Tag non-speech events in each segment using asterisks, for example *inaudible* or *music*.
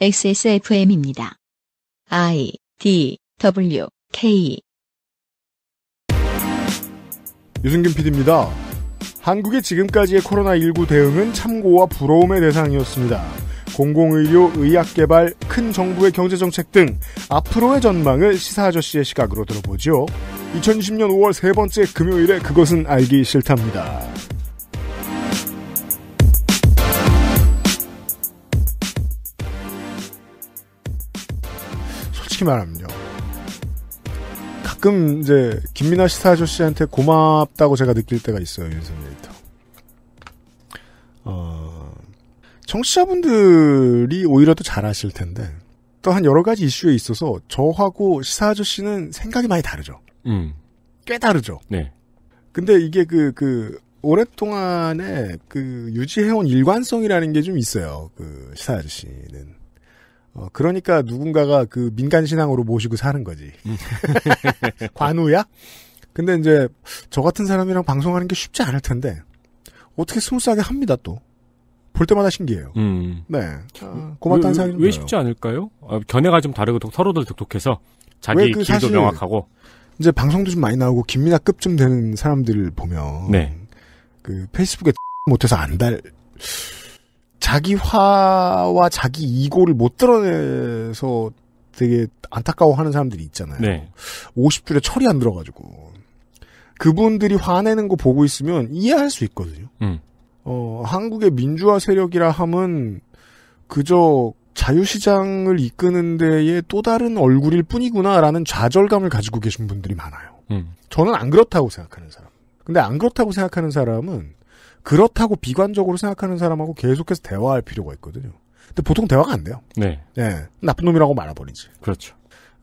XSFM입니다. I D W K 유승균 PD입니다. 한국의 지금까지의 코로나19 대응은 참고와 부러움의 대상이었습니다. 공공의료, 의학개발, 큰 정부의 경제정책 등 앞으로의 전망을 시사 아저씨의 시각으로 들어보죠. 2020년 5월 세 번째 금요일에 그것은 알기 싫답니다. 솔직히 말하면요. 가끔 이제 김민아 시사 아저씨한테 고맙다고 제가 느낄 때가 있어요. 윤선 데이터. 어, 청취자분들이 오히려 더 잘하실 텐데 또 한 여러 가지 이슈에 있어서 저하고 시사 아저씨는 생각이 많이 다르죠. 음. 꽤 다르죠. 네. 근데 이게 그, 그, 오랫동안에 그 유지해온 일관성이라는 게 좀 있어요. 그 시사 아저씨는. 어, 그러니까 누군가가 그 민간 신앙으로 모시고 사는 거지. *laughs* 관우야? 근데 이제 저 같은 사람이랑 방송하는 게 쉽지 않을 텐데 어떻게 스무스하게 합니다 또. 볼 때마다 신기해요. 음. 네. 아, 음, 고맙다는 왜, 생각이 왜, 왜 쉽지 않을까요? 아, 견해가 좀 다르고 서로들 독특해서 자기 그 길도 명확하고 이제 방송도 좀 많이 나오고 김민아급 좀 되는 사람들을 보면 네. 그 페이스북에 *laughs* 못해서 안달 자기 화와 자기 이고를 못 드러내서 되게 안타까워하는 사람들이 있잖아요. 네. 50줄에 철이 안 들어가지고 그분들이 화내는 거 보고 있으면 이해할 수 있거든요. 음. 어, 한국의 민주화 세력이라 함은 그저 자유시장을 이끄는 데에 또 다른 얼굴일 뿐이구나라는 좌절감을 가지고 계신 분들이 많아요. 음. 저는 안 그렇다고 생각하는 사람. 근데 안 그렇다고 생각하는 사람은 그렇다고 비관적으로 생각하는 사람하고 계속해서 대화할 필요가 있거든요. 근데 보통 대화가 안 돼요. 네. 네. 나쁜 놈이라고 말아버리지. 그렇죠.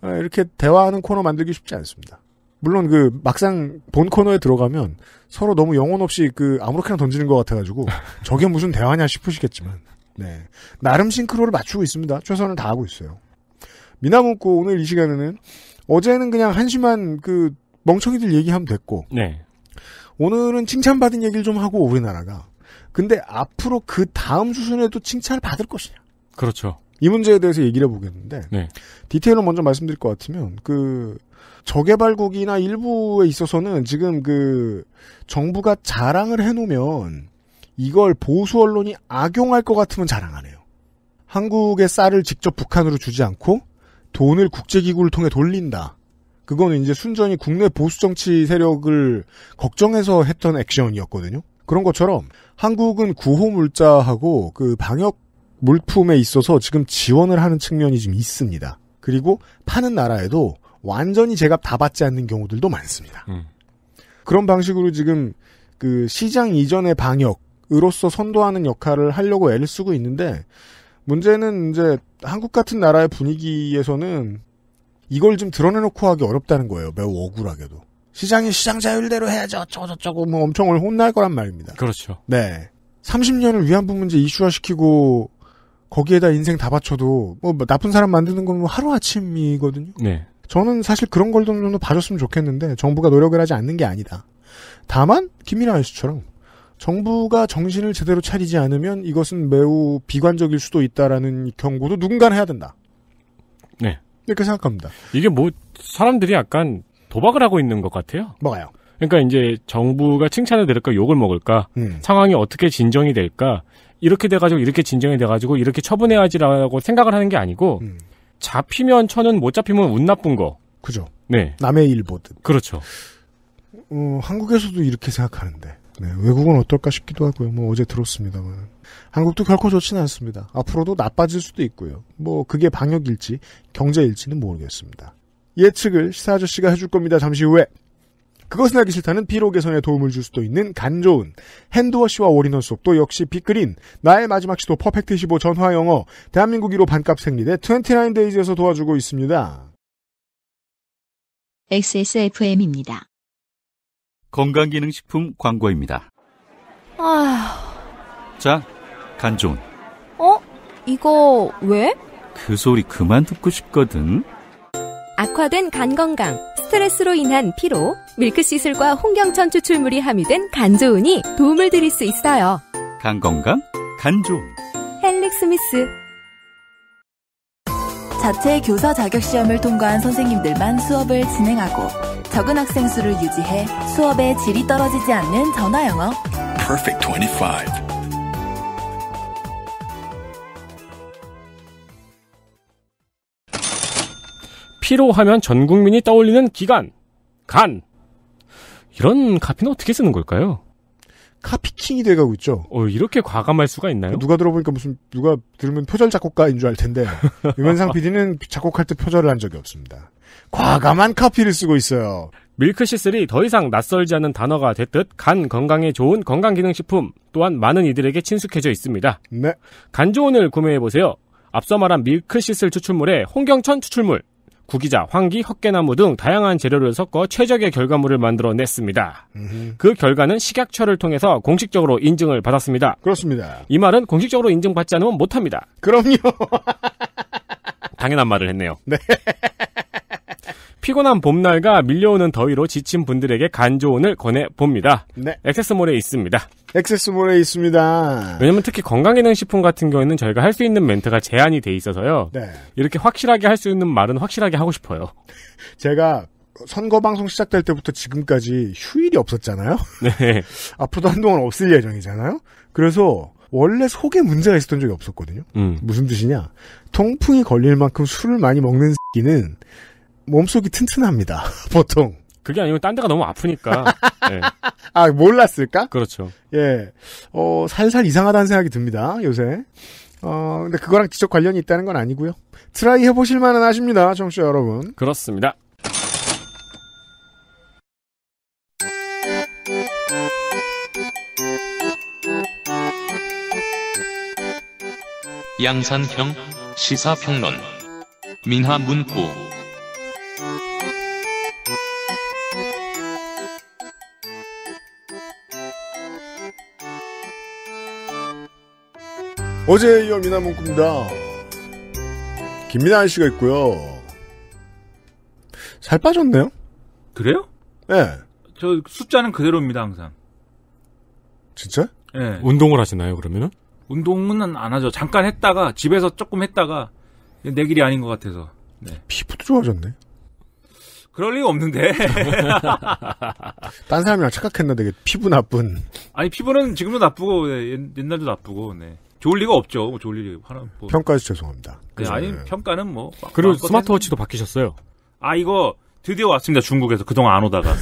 아, 이렇게 대화하는 코너 만들기 쉽지 않습니다. 물론 그 막상 본 코너에 들어가면 서로 너무 영혼 없이 그 아무렇게나 던지는 것 같아가지고 *laughs* 저게 무슨 대화냐 싶으시겠지만 네 나름 싱크로를 맞추고 있습니다. 최선을 다하고 있어요. 미나문고 오늘 이 시간에는 어제는 그냥 한심한 그 멍청이들 얘기하면 됐고 네. 오늘은 칭찬받은 얘기를 좀 하고 우리나라가 근데 앞으로 그 다음 수순에도 칭찬을 받을 것이냐. 그렇죠. 이 문제에 대해서 얘기를 해보겠는데 네. 디테일로 먼저 말씀드릴 것 같으면 그 저개발국이나 일부에 있어서는 지금 그 정부가 자랑을 해놓으면 이걸 보수 언론이 악용할 것 같으면 자랑 안 해요. 한국의 쌀을 직접 북한으로 주지 않고 돈을 국제기구를 통해 돌린다. 그거는 이제 순전히 국내 보수 정치 세력을 걱정해서 했던 액션이었거든요. 그런 것처럼 한국은 구호 물자하고 그 방역 물품에 있어서 지금 지원을 하는 측면이 좀 있습니다. 그리고 파는 나라에도 완전히 제값 다 받지 않는 경우들도 많습니다. 음. 그런 방식으로 지금 그 시장 이전의 방역으로서 선도하는 역할을 하려고 애를 쓰고 있는데 문제는 이제 한국 같은 나라의 분위기에서는 이걸 좀 드러내놓고 하기 어렵다는 거예요. 매우 억울하게도. 시장이 시장 자율대로 해야죠. 어쩌고 저쩌고 뭐 엄청 혼날 거란 말입니다. 그렇죠. 네. 30년을 위안부 문제 이슈화시키고 거기에다 인생 다 바쳐도 뭐 나쁜 사람 만드는 건 뭐 하루아침이거든요. 네. 저는 사실 그런 걸좀 봐줬으면 좋겠는데 정부가 노력을 하지 않는 게 아니다. 다만 김민아 아저씨처럼 정부가 정신을 제대로 차리지 않으면 이것은 매우 비관적일 수도 있다라는 경고도 누군가 해야 된다. 네. 이렇게 생각합니다. 이게 뭐 사람들이 약간 도박을 하고 있는 것 같아요. 뭐가요? 그러니까 이제 정부가 칭찬을 들릴까 욕을 먹을까 음. 상황이 어떻게 진정이 될까 이렇게 돼가지고 이렇게 진정이 돼가지고 이렇게 처분해야지라고 생각을 하는 게 아니고 음. 잡히면 천은 못 잡히면 운 나쁜 거. 그죠. 네. 남의 일 보듯. 그렇죠. 어, 한국에서도 이렇게 생각하는데. 네, 외국은 어떨까 싶기도 하고요. 뭐 어제 들었습니다만 한국도 결코 좋지는 않습니다. 앞으로도 나빠질 수도 있고요. 뭐 그게 방역일지 경제일지는 모르겠습니다. 예측을 시사 아저씨가 해줄 겁니다. 잠시 후에. 그것은 하기 싫다는 피로 개선에 도움을 줄 수도 있는 간 좋은 핸드워시와 올인원 수업도 역시 빅그린 나의 마지막 시도 퍼펙트 15 전화 영어 대한민국 1로 반값 생리대 29데이즈에서 도와주고 있습니다. XSFM입니다. 건강기능식품 광고입니다. 아휴. 자, 간 좋은. 어? 이거 왜? 그 소리 그만 듣고 싶거든. 악화된 간 건강, 스트레스로 인한 피로, 밀크시슬과 홍경천 추출물이 함유된 간조은이 도움을 드릴 수 있어요. 간 건강, 간조은. 헬릭 스미스. 자체 교사 자격 시험을 통과한 선생님들만 수업을 진행하고 적은 학생 수를 유지해 수업의 질이 떨어지지 않는 전화 영어. Perfect 25. 피로하면 전 국민이 떠올리는 기간, 간. 이런 카피는 어떻게 쓰는 걸까요? 카피킹이 돼가고 있죠. 어, 이렇게 과감할 수가 있나요? 누가 들어보니까 무슨, 누가 들으면 표절 작곡가인 줄 알 텐데, *laughs* 유면상 PD는 작곡할 때 표절을 한 적이 없습니다. 과감한 카피를 쓰고 있어요. 밀크시슬이 더 이상 낯설지 않은 단어가 됐듯 간 건강에 좋은 건강기능식품 또한 많은 이들에게 친숙해져 있습니다. 네. 간 좋은을 구매해보세요. 앞서 말한 밀크시슬 추출물에 홍경천 추출물, 구기자, 황기, 헛개나무 등 다양한 재료를 섞어 최적의 결과물을 만들어냈습니다. 그 결과는 식약처를 통해서 공식적으로 인증을 받았습니다. 그렇습니다. 이 말은 공식적으로 인증받지 않으면 못합니다. 그럼요. 당연한 말을 했네요. *laughs* 네. 피곤한 봄날과 밀려오는 더위로 지친 분들에게 간조온을 권해봅니다. 네. 액세스몰에 있습니다. 액세스몰에 있습니다. 왜냐면 특히 건강기능식품 같은 경우에는 저희가 할 수 있는 멘트가 제한이 돼 있어서요. 네. 이렇게 확실하게 할 수 있는 말은 확실하게 하고 싶어요. *laughs* 제가 선거 방송 시작될 때부터 지금까지 휴일이 없었잖아요. 네. *laughs* 앞으로도 한동안 없을 예정이잖아요. 그래서 원래 속에 문제가 있었던 적이 없었거든요. 음. 무슨 뜻이냐? 통풍이 걸릴 만큼 술을 많이 먹는 새끼는 몸속이 튼튼합니다. *laughs* 보통. 그게 아니고딴 데가 너무 아프니까. 네. *laughs* 아, 몰랐을까? 그렇죠. 예. 어, 살살 이상하다는 생각이 듭니다, 요새. 어, 근데 그거랑 직접 관련이 있다는 건 아니고요. 트라이 해보실 만은 하십니다, 청취자 여러분. 그렇습니다. 양산형 시사평론 민화문구 어제에 이어 미나 문구입니다. 김민아 씨가 있고요. 살 빠졌네요. 그래요? 네. 저 숫자는 그대로입니다 항상. 진짜? 네. 운동을 하시나요 그러면은? 운동은 안 하죠. 잠깐 했다가 집에서 조금 했다가 내 길이 아닌 것 같아서. 네. 피부도 좋아졌네. 그럴 리가 없는데. *laughs* 딴 사람이랑 착각했나 되게 피부 나쁜. 아니 피부는 지금도 나쁘고 예, 옛날도 나쁘고. 네. 좋을 리가 없죠. 뭐 좋을 일이 하나 뭐. 평가해서 죄송합니다. 네, 아니 예. 평가는 뭐 그리고 스마트워치도 바뀌셨어요. 아 이거 드디어 왔습니다. 중국에서 그동안 안 오다가 네.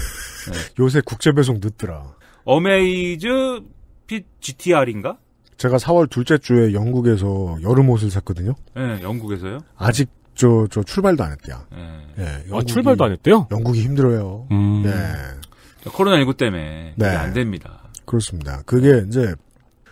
*laughs* 요새 국제 배송 늦더라. 어메이즈 핏 GTR인가? 제가 4월 둘째 주에 영국에서 여름 옷을 샀거든요. 네, 영국에서요? 아직 저, 저 출발도 안 했대요. 네. 네 영국이, 아, 출발도 안 했대요? 영국이 힘들어요. 음. 네. 예. 코로나19 때문에. 네. 안 됩니다. 그렇습니다. 그게 이제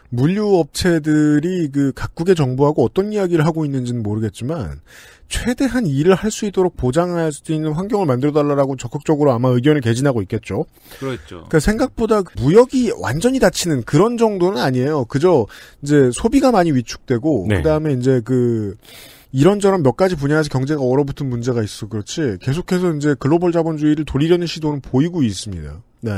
물류업체들이 그 각국의 정부하고 어떤 이야기를 하고 있는지는 모르겠지만 최대한 일을 할 수 있도록 보장할 수 있는 환경을 만들어 달라고 적극적으로 아마 의견을 개진하고 있겠죠. 그렇죠. 그러니까 생각보다 무역이 완전히 닫히는 그런 정도는 아니에요. 그저 이제 소비가 많이 위축되고 네. 그다음에 이제 그 이런저런 몇 가지 분야에서 경제가 얼어붙은 문제가 있어 그렇지 계속해서 이제 글로벌 자본주의를 돌리려는 시도는 보이고 있습니다. 네.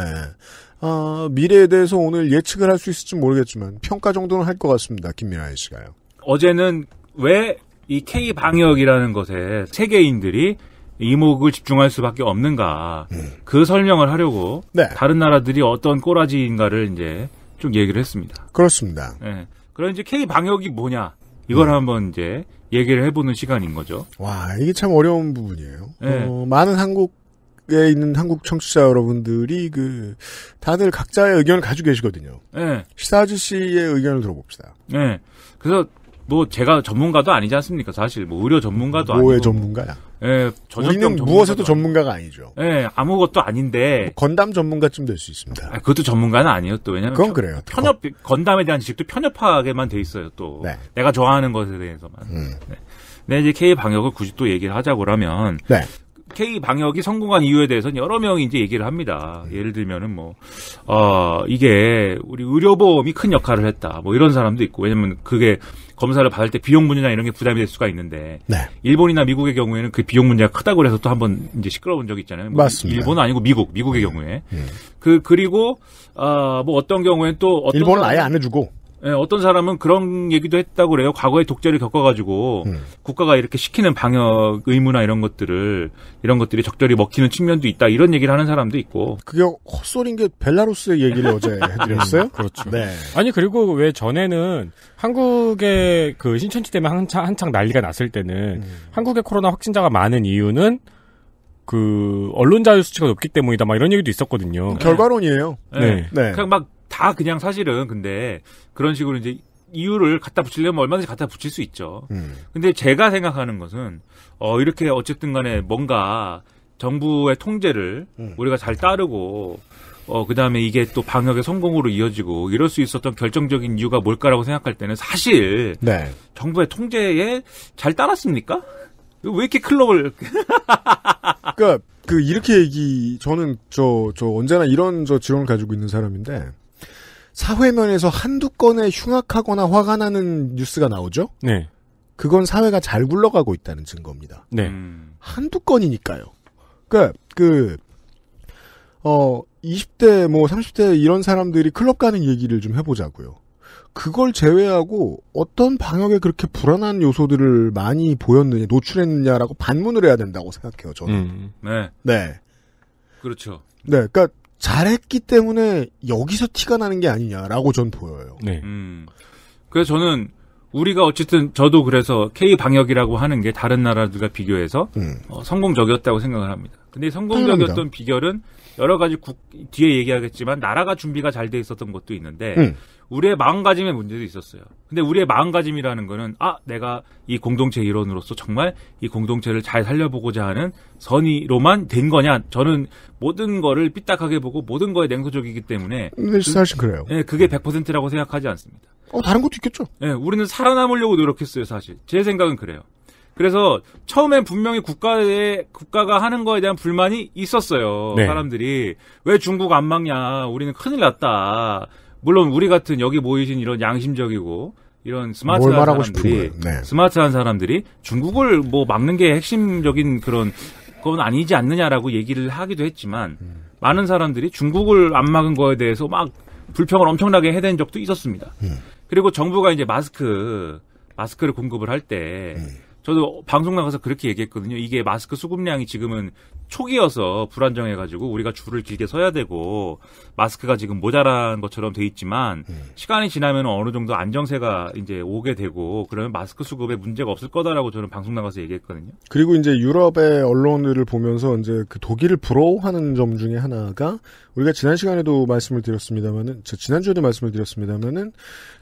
아, 미래에 대해서 오늘 예측을 할 수 있을지 모르겠지만 평가 정도는 할 것 같습니다. 김민아 씨가요. 어제는 왜 이 K 방역이라는 것에 세계인들이 이목을 집중할 수밖에 없는가 음. 그 설명을 하려고 네. 다른 나라들이 어떤 꼬라지인가를 이제 좀 얘기를 했습니다. 그렇습니다. 네. 그럼 이제 K 방역이 뭐냐 이걸 음. 한번 이제 얘기를 해보는 시간인 거죠. 와 이게 참 어려운 부분이에요. 네. 어, 많은 한국 한국에 있는 한국 청취자 여러분들이 그 다들 각자의 의견을 가지고 계시거든요. 네. 예. 시사주 씨의 의견을 들어봅시다. 네. 그래서 뭐 제가 전문가도 아니지 않습니까? 사실 뭐 의료 전문가도 뭐의 아니고 전문가야. 예, 우는 무엇에도 전문가가 아니죠. 예, 아무것도 아닌데 뭐 건담 전문가쯤 될 수 있습니다. 아, 그것도 전문가는 아니에요 또 왜냐면 그건 그래요. 편협 건... 담에 대한 지식도 편협하게만 돼 있어요 또 네. 내가 좋아하는 것에 대해서만. 음. 네. 네 이제 K 방역을 굳이 또 얘기를 하자고그러면 네. K 방역이 성공한 이유에 대해서는 여러 명이 이제 얘기를 합니다. 예를 들면은 뭐, 어, 이게 우리 의료보험이 큰 역할을 했다. 뭐 이런 사람도 있고, 왜냐면 그게 검사를 받을 때 비용 문제나 이런 게 부담이 될 수가 있는데, 네. 일본이나 미국의 경우에는 그 비용 문제가 크다고 그래서 또 한번 이제 시끄러운 적이 있잖아요. 뭐 맞습니다. 일본은 아니고 미국, 미국의 네. 경우에. 음. 그, 그리고, 아, 어, 뭐 어떤 경우에는 또 어떤. 일본은 아예 안 해주고. 예, 어떤 사람은 그런 얘기도 했다고 그래요. 과거에 독재를 겪어가지고 음. 국가가 이렇게 시키는 방역 의무나 이런 것들을 이런 것들이 적절히 먹히는 측면도 있다 이런 얘기를 하는 사람도 있고. 그게 헛소리인 게 벨라루스의 얘기를 어제 *laughs* 음, 해드렸어요. 음, 그렇죠. 네. 아니 그리고 왜 전에는 한국의 그 신천지 때문에 한창, 한창 난리가 났을 때는 음. 한국의 코로나 확진자가 많은 이유는 그 언론 자유 수치가 높기 때문이다 막 이런 얘기도 있었거든요. 결과론이에요. 네. 네. 네. 그냥 그러니까 막다 그냥 사실은 근데 그런 식으로 이제 이유를 갖다 붙이려면 얼마든지 갖다 붙일 수 있죠. 음. 근데 제가 생각하는 것은 어 이렇게 어쨌든 간에 뭔가 정부의 통제를 음. 우리가 잘 따르고 어 그다음에 이게 또 방역의 성공으로 이어지고 이럴 수 있었던 결정적인 이유가 뭘까라고 생각할 때는 사실 네. 정부의 통제에 잘 따랐습니까? 왜 이렇게 클럽을 *laughs* 그러니까 그 이렇게 얘기 저는 저저 저 언제나 이런 저 지론을 가지고 있는 사람인데 사회면에서 한두 건의 흉악하거나 화가 나는 뉴스가 나오죠? 네. 그건 사회가 잘 굴러가고 있다는 증거입니다. 네. 음. 한두 건이니까요. 그니까, 그, 어, 20대, 뭐, 30대 이런 사람들이 클럽 가는 얘기를 좀 해보자고요. 그걸 제외하고 어떤 방역에 그렇게 불안한 요소들을 많이 보였느냐, 노출했느냐라고 반문을 해야 된다고 생각해요, 저는. 음. 네. 네. 그렇죠. 네. 그니까, 잘했기 때문에 여기서 티가 나는 게 아니냐라고 전 보여요. 네. 음. 그래서 저는 우리가 어쨌든 저도 그래서 K 방역이라고 하는 게 다른 나라들과 비교해서 음. 어, 성공적이었다고 생각을 합니다. 근데 성공적이었던 당연합니다. 비결은 여러 가지 국, 뒤에 얘기하겠지만 나라가 준비가 잘 돼 있었던 것도 있는데 음. 우리의 마음가짐의 문제도 있었어요. 근데 우리의 마음가짐이라는 거는 아 내가 이 공동체 일원으로서 정말 이 공동체를 잘 살려보고자 하는 선의로만 된 거냐? 저는 모든 거를 삐딱하게 보고 모든 거에 냉소적이기 때문에 네, 사실 그래요. 예, 네, 그게 100%라고 생각하지 않습니다. 어 다른 것도 있겠죠. 예, 네, 우리는 살아남으려고 노력했어요 사실. 제 생각은 그래요. 그래서 처음엔 분명히 국가에 국가가 하는 거에 대한 불만이 있었어요. 네. 사람들이 왜 중국 안 막냐? 우리는 큰일 났다. 물론 우리 같은 여기 모이신 이런 양심적이고 이런 스마트한 사람들이 네. 스마트한 사람들이 중국을 뭐 막는 게 핵심적인 그런 건 아니지 않느냐라고 얘기를 하기도 했지만 음. 많은 사람들이 중국을 안 막은 거에 대해서 막 불평을 엄청나게 해댄 적도 있었습니다. 음. 그리고 정부가 이제 마스크 마스크를 공급을 할때 음. 저도 방송 나가서 그렇게 얘기했거든요. 이게 마스크 수급량이 지금은 초기여서 불안정해가지고 우리가 줄을 길게 서야 되고 마스크가 지금 모자란 것처럼 돼 있지만 음. 시간이 지나면 어느 정도 안정세가 이제 오게 되고 그러면 마스크 수급에 문제가 없을 거다라고 저는 방송 나가서 얘기했거든요. 그리고 이제 유럽의 언론을 보면서 이제 그 독일을 부러워하는 점 중에 하나가 우리가 지난 시간에도 말씀을 드렸습니다만은 지난주에도 말씀을 드렸습니다만은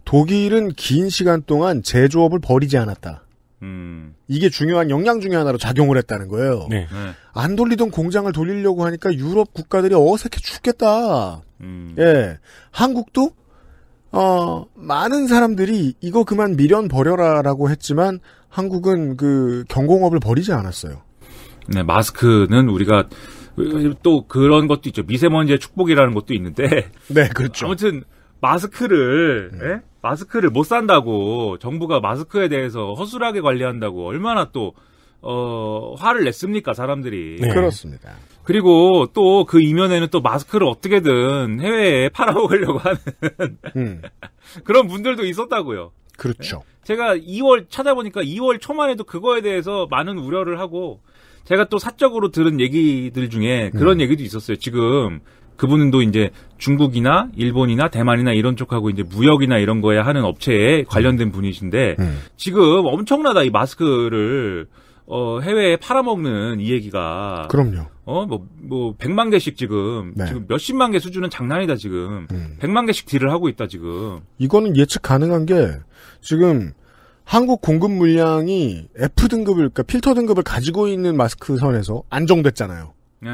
독일은 긴 시간 동안 제조업을 버리지 않았다. 음. 이게 중요한 역량 중의 하나로 작용을 했다는 거예요. 네. 네. 안 돌리던 공장을 돌리려고 하니까 유럽 국가들이 어색해 죽겠다. 음. 예. 한국도 어, 많은 사람들이 이거 그만 미련 버려라라고 했지만 한국은 그 경공업을 버리지 않았어요. 네, 마스크는 우리가 또 그런 것도 있죠. 미세먼지의 축복이라는 것도 있는데. 네, 그렇죠. 아무튼 마스크를 음. 예? 마스크를 못 산다고 정부가 마스크에 대해서 허술하게 관리한다고 얼마나 또 어, 화를 냈습니까 사람들이 네. 그렇습니다. 그리고 또 그 이면에는 또 마스크를 어떻게든 해외에 *laughs* 팔아먹으려고 하는 음. *laughs* 그런 분들도 있었다고요. 그렇죠. 네. 제가 2월 찾아보니까 2월 초만 해도 그거에 대해서 많은 우려를 하고 제가 또 사적으로 들은 얘기들 중에 그런 음. 얘기도 있었어요. 지금 그분도 이제 중국이나 일본이나 대만이나 이런 쪽하고 이제 무역이나 이런 거에 하는 업체에 관련된 분이신데 음. 음. 지금 엄청나다 이 마스크를 어, 해외에 팔아먹는 이 얘기가. 그럼요. 어, 뭐, 뭐, 100만 개씩 지금. 네. 지금 몇십만 개 수준은 장난이다, 지금. 음. 100만 개씩 딜을 하고 있다, 지금. 이거는 예측 가능한 게, 지금, 한국 공급 물량이 F 등급을, 그러니까 필터 등급을 가지고 있는 마스크 선에서 안정됐잖아요. 네.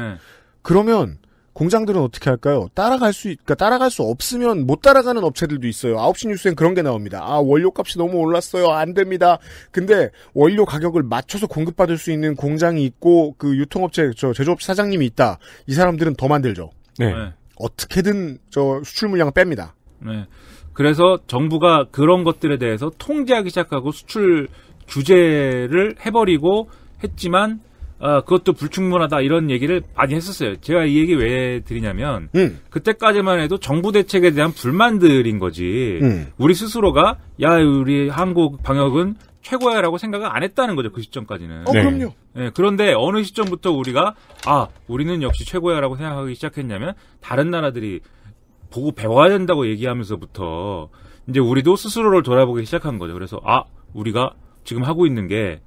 그러면, 공장들은 어떻게 할까요? 따라갈 수, 그러니까 따라갈 수 없으면 못 따라가는 업체들도 있어요. 9시 뉴스엔 그런 게 나옵니다. 아, 원료 값이 너무 올랐어요. 안 됩니다. 근데 원료 가격을 맞춰서 공급받을 수 있는 공장이 있고, 그 유통업체, 저 제조업체 사장님이 있다. 이 사람들은 더 만들죠. 네. 네. 어떻게든 저 수출 물량을 뺍니다. 네. 그래서 정부가 그런 것들에 대해서 통제하기 시작하고 수출 규제를 해버리고 했지만 어, 그것도 불충분하다 이런 얘기를 많이 했었어요. 제가 이 얘기 왜 드리냐면 음. 그때까지만 해도 정부 대책에 대한 불만들인 거지. 음. 우리 스스로가 야 우리 한국 방역은 최고야라고 생각을 안 했다는 거죠 그 시점까지는. 어, 그럼요. 네, 네 그런데 어느 시점부터 우리가 아 우리는 역시 최고야라고 생각하기 시작했냐면 다른 나라들이 보고 배워야 된다고 얘기하면서부터 이제 우리도 스스로를 돌아보기 시작한 거죠. 그래서 아 우리가 지금 하고 있는 게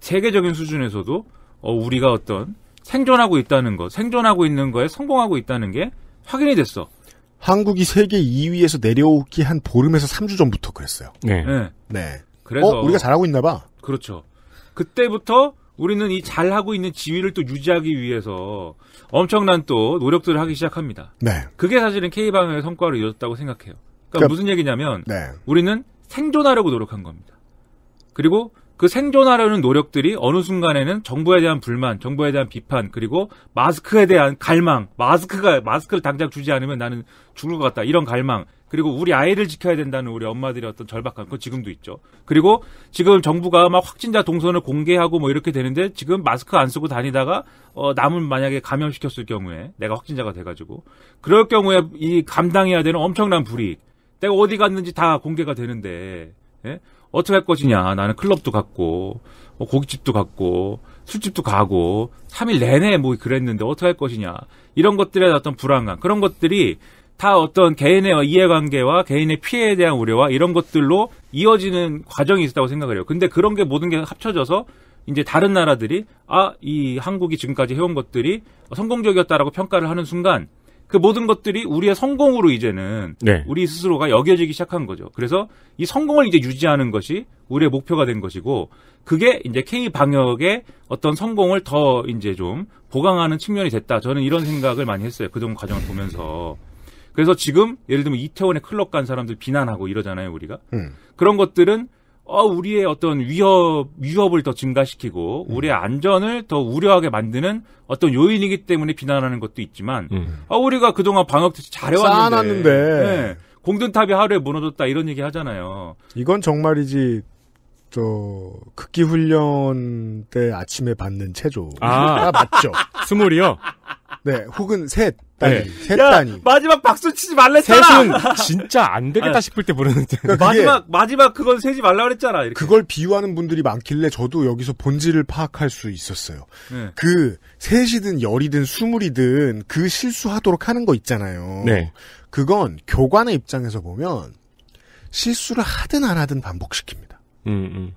세계적인 수준에서도 어, 우리가 어떤 생존하고 있다는 것, 생존하고 있는 거에 성공하고 있다는 게 확인이 됐어. 한국이 세계 2위에서 내려오기 한 보름에서 3주 전부터 그랬어요. 네. 네. 네. 그래서 어, 우리가 잘하고 있나 봐. 그렇죠. 그때부터 우리는 이 잘하고 있는 지위를 또 유지하기 위해서 엄청난 또 노력들을 하기 시작합니다. 네. 그게 사실은 K방역의 성과로 이어졌다고 생각해요. 그러니까, 그러니까 무슨 얘기냐면 네. 우리는 생존하려고 노력한 겁니다. 그리고 그 생존하려는 노력들이 어느 순간에는 정부에 대한 불만, 정부에 대한 비판, 그리고 마스크에 대한 갈망, 마스크가, 마스크를 당장 주지 않으면 나는 죽을 것 같다. 이런 갈망. 그리고 우리 아이를 지켜야 된다는 우리 엄마들의 어떤 절박함, 그건 지금도 있죠. 그리고 지금 정부가 막 확진자 동선을 공개하고 뭐 이렇게 되는데 지금 마스크 안 쓰고 다니다가 어, 남은 만약에 감염시켰을 경우에 내가 확진자가 돼가지고 그럴 경우에 이 감당해야 되는 엄청난 불이익. 내가 어디 갔는지 다 공개가 되는데 예? 어떻게 할 것이냐. 나는 클럽도 갔고, 뭐 고깃집도 갔고, 술집도 가고, 3일 내내 뭐 그랬는데 어떻게 할 것이냐. 이런 것들에 어떤 불안감, 그런 것들이 다 어떤 개인의 이해관계와 개인의 피해에 대한 우려와 이런 것들로 이어지는 과정이 있었다고 생각을 해요. 근데 그런 게 모든 게 합쳐져서 이제 다른 나라들이 아, 이 한국이 지금까지 해온 것들이 성공적이었다라고 평가를 하는 순간 그 모든 것들이 우리의 성공으로 이제는 네. 우리 스스로가 여겨지기 시작한 거죠. 그래서 이 성공을 이제 유지하는 것이 우리의 목표가 된 것이고 그게 이제 K 방역의 어떤 성공을 더 이제 좀 보강하는 측면이 됐다. 저는 이런 생각을 많이 했어요. 그동안 과정을 보면서. 그래서 지금 예를 들면 이태원에 클럽 간 사람들 비난하고 이러잖아요, 우리가. 음. 그런 것들은 어, 우리의 어떤 위협, 위협을 더 증가시키고, 음. 우리의 안전을 더 우려하게 만드는 어떤 요인이기 때문에 비난하는 것도 있지만, 음. 어, 우리가 그동안 방역대책 잘해왔는데. 네, 공든탑이 하루에 무너졌다 이런 얘기 하잖아요. 이건 정말이지, 저, 극기훈련 때 아침에 받는 체조. 아, 맞죠. *laughs* 스물이요? 네, 혹은 셋 단위, 네. 셋 야, 단위. 마지막 박수 치지 말랬잖아. 셋은 진짜 안 되겠다 아. 싶을 때 부르는. 그러니까 마지막 마지막 그건 세지 말라 그랬잖아. 이렇게. 그걸 비유하는 분들이 많길래 저도 여기서 본질을 파악할 수 있었어요. 네. 그 셋이든 열이든 스물이든 그 실수하도록 하는 거 있잖아요. 네. 그건 교관의 입장에서 보면 실수를 하든 안 하든 반복시킵니다. 음, 음.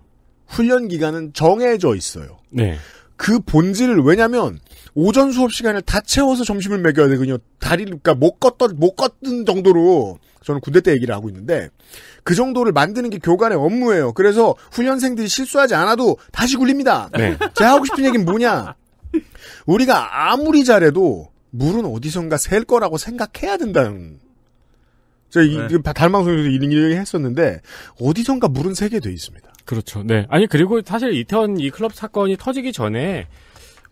훈련 기간은 정해져 있어요. 네. 그 본질을 왜냐면 하 오전 수업 시간을 다 채워서 점심을 먹여야 되거든요. 다리를 그니까못 걷던 못 걷던 정도로 저는 군대 때 얘기를 하고 있는데 그 정도를 만드는 게 교관의 업무예요. 그래서 훈련생들이 실수하지 않아도 다시 굴립니다. 네. 제가 하고 싶은 얘기는 뭐냐? 우리가 아무리 잘해도 물은 어디선가 셀 거라고 생각해야 된다는. 저가 네. 이, 그 다른 방송에서 이런 얘기 했었는데 어디선가 물은 새게 돼 있습니다. 그렇죠. 네. 아니 그리고 사실 이태원 이 클럽 사건이 터지기 전에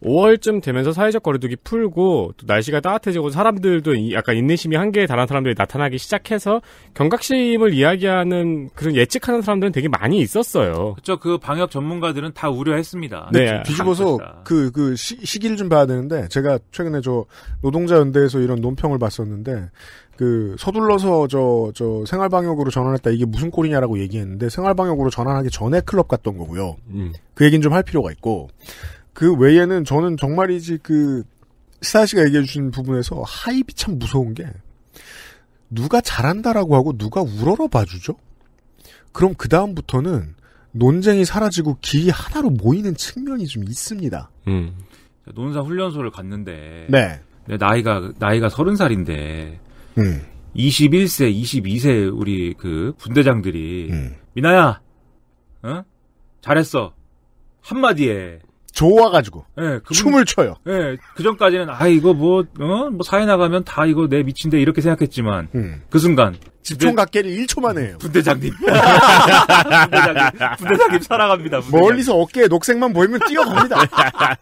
5월쯤 되면서 사회적 거리두기 풀고 또 날씨가 따뜻해지고 사람들도 약간 인내심이 한계에 달한 사람들이 나타나기 시작해서 경각심을 이야기하는 그런 예측하는 사람들은 되게 많이 있었어요. 그렇죠. 그 방역 전문가들은 다 우려했습니다. 네. 뒤집어서 그그 그, 그 시기를 좀 봐야 되는데 제가 최근에 저 노동자 연대에서 이런 논평을 봤었는데 그 서둘러서 저 저 생활 방역으로 전환했다 이게 무슨 꼴이냐라고 얘기했는데 생활 방역으로 전환하기 전에 클럽 갔던 거고요. 음. 그 얘기는 좀 할 필요가 있고 그 외에는 저는 정말이지 그 시사 씨가 얘기해 주신 부분에서 하입이 참 무서운 게 누가 잘한다라고 하고 누가 우러러 봐주죠? 그럼 그 다음부터는 논쟁이 사라지고 길이 하나로 모이는 측면이 좀 있습니다. 음. 논사 훈련소를 갔는데 네. 나이가 나이가 서른 살인데 음. 21세, 22세 우리 그 분대장들이 음. 미나야, 어? 잘했어 한마디에 좋아가지고 네, 그분, 춤을 춰요. 네, 그 전까지는 아 이거 뭐뭐 어? 뭐 사회 나가면 다 이거 내 미친데 이렇게 생각했지만 음. 그 순간 집총각계를 1초 만에 해 분대장님. *laughs* 분대장님. 분대장님 사랑합니다. 분대장님. 멀리서 어깨에 녹색만 보이면 뛰어갑니다. *laughs*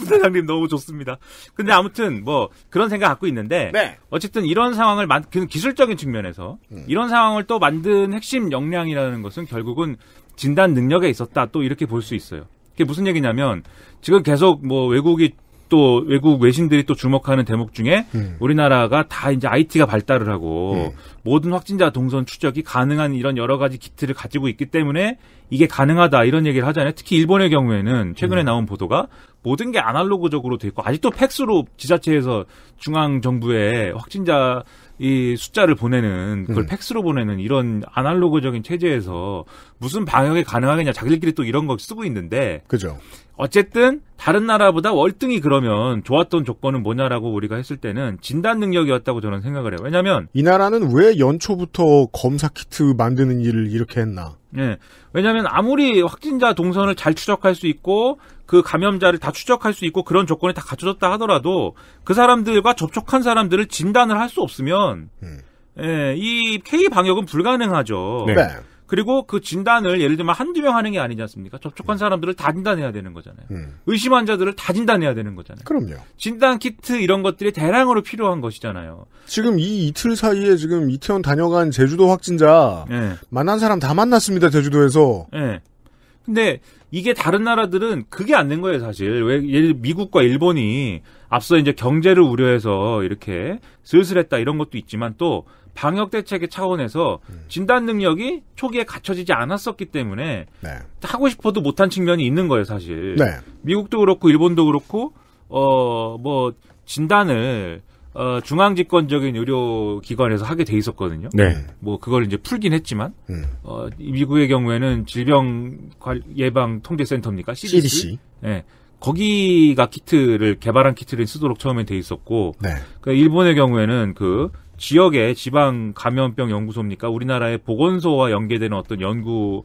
분대장님 너무 좋습니다. 근데 아무튼 뭐 그런 생각 갖고 있는데 네. 어쨌든 이런 상황을 만, 그 기술적인 측면에서 음. 이런 상황을 또 만든 핵심 역량이라는 것은 결국은 진단 능력에 있었다 또 이렇게 볼 수 있어요. 그게 무슨 얘기냐면 지금 계속 뭐 외국이 또 외국 외신들이 또 주목하는 대목 중에 음. 우리나라가 다 이제 IT가 발달을 하고 음. 모든 확진자 동선 추적이 가능한 이런 여러 가지 기틀을 가지고 있기 때문에 이게 가능하다 이런 얘기를 하잖아요. 특히 일본의 경우에는 최근에 음. 나온 보도가 모든 게 아날로그적으로 돼 있고 아직도 팩스로 지자체에서 중앙 정부에 확진자 이 숫자를 보내는 그걸 음. 팩스로 보내는 이런 아날로그적인 체제에서 무슨 방역이 가능하겠냐 자기들끼리 또 이런 거 쓰고 있는데 그죠. 어쨌든 다른 나라보다 월등히 그러면 좋았던 조건은 뭐냐라고 우리가 했을 때는 진단 능력이었다고 저는 생각을 해요. 왜냐하면 이 나라는 왜 연초부터 검사 키트 만드는 일을 이렇게 했나? 예. 왜냐하면 아무리 확진자 동선을 잘 추적할 수 있고 그 감염자를 다 추적할 수 있고 그런 조건이 다 갖춰졌다 하더라도 그 사람들과 접촉한 사람들을 진단을 할 수 없으면 음. 예, 이 K 방역은 불가능하죠. 네. 네. 그리고 그 진단을 예를 들면 한두 명 하는 게 아니지 않습니까? 접촉한 음. 사람들을 다 진단해야 되는 거잖아요. 음. 의심 환자들을 다 진단해야 되는 거잖아요. 그럼요. 진단 키트 이런 것들이 대량으로 필요한 것이잖아요. 지금 이 이틀 사이에 지금 이태원 다녀간 제주도 확진자 네. 만난 사람 다 만났습니다. 제주도에서. 네. 근데 이게 다른 나라들은 그게 안 된 거예요, 사실. 왜 예를 미국과 일본이 앞서 이제 경제를 우려해서 이렇게 슬슬 했다 이런 것도 있지만 또 방역 대책의 차원에서 음. 진단 능력이 초기에 갖춰지지 않았었기 때문에 네. 하고 싶어도 못한 측면이 있는 거예요, 사실. 네. 미국도 그렇고 일본도 그렇고 어 뭐 진단을 어, 중앙집권적인 의료기관에서 하게 돼 있었거든요. 네. 뭐 그걸 이제 풀긴 했지만 음. 어, 미국의 경우에는 질병 예방 통제센터입니까 CDC. CDC. 네. 예. 거기가 키트를 개발한 키트를 쓰도록 처음에돼 있었고 네. 그 일본의 경우에는 그 지역의 지방 감염병 연구소입니까 우리나라의 보건소와 연계되는 어떤 연구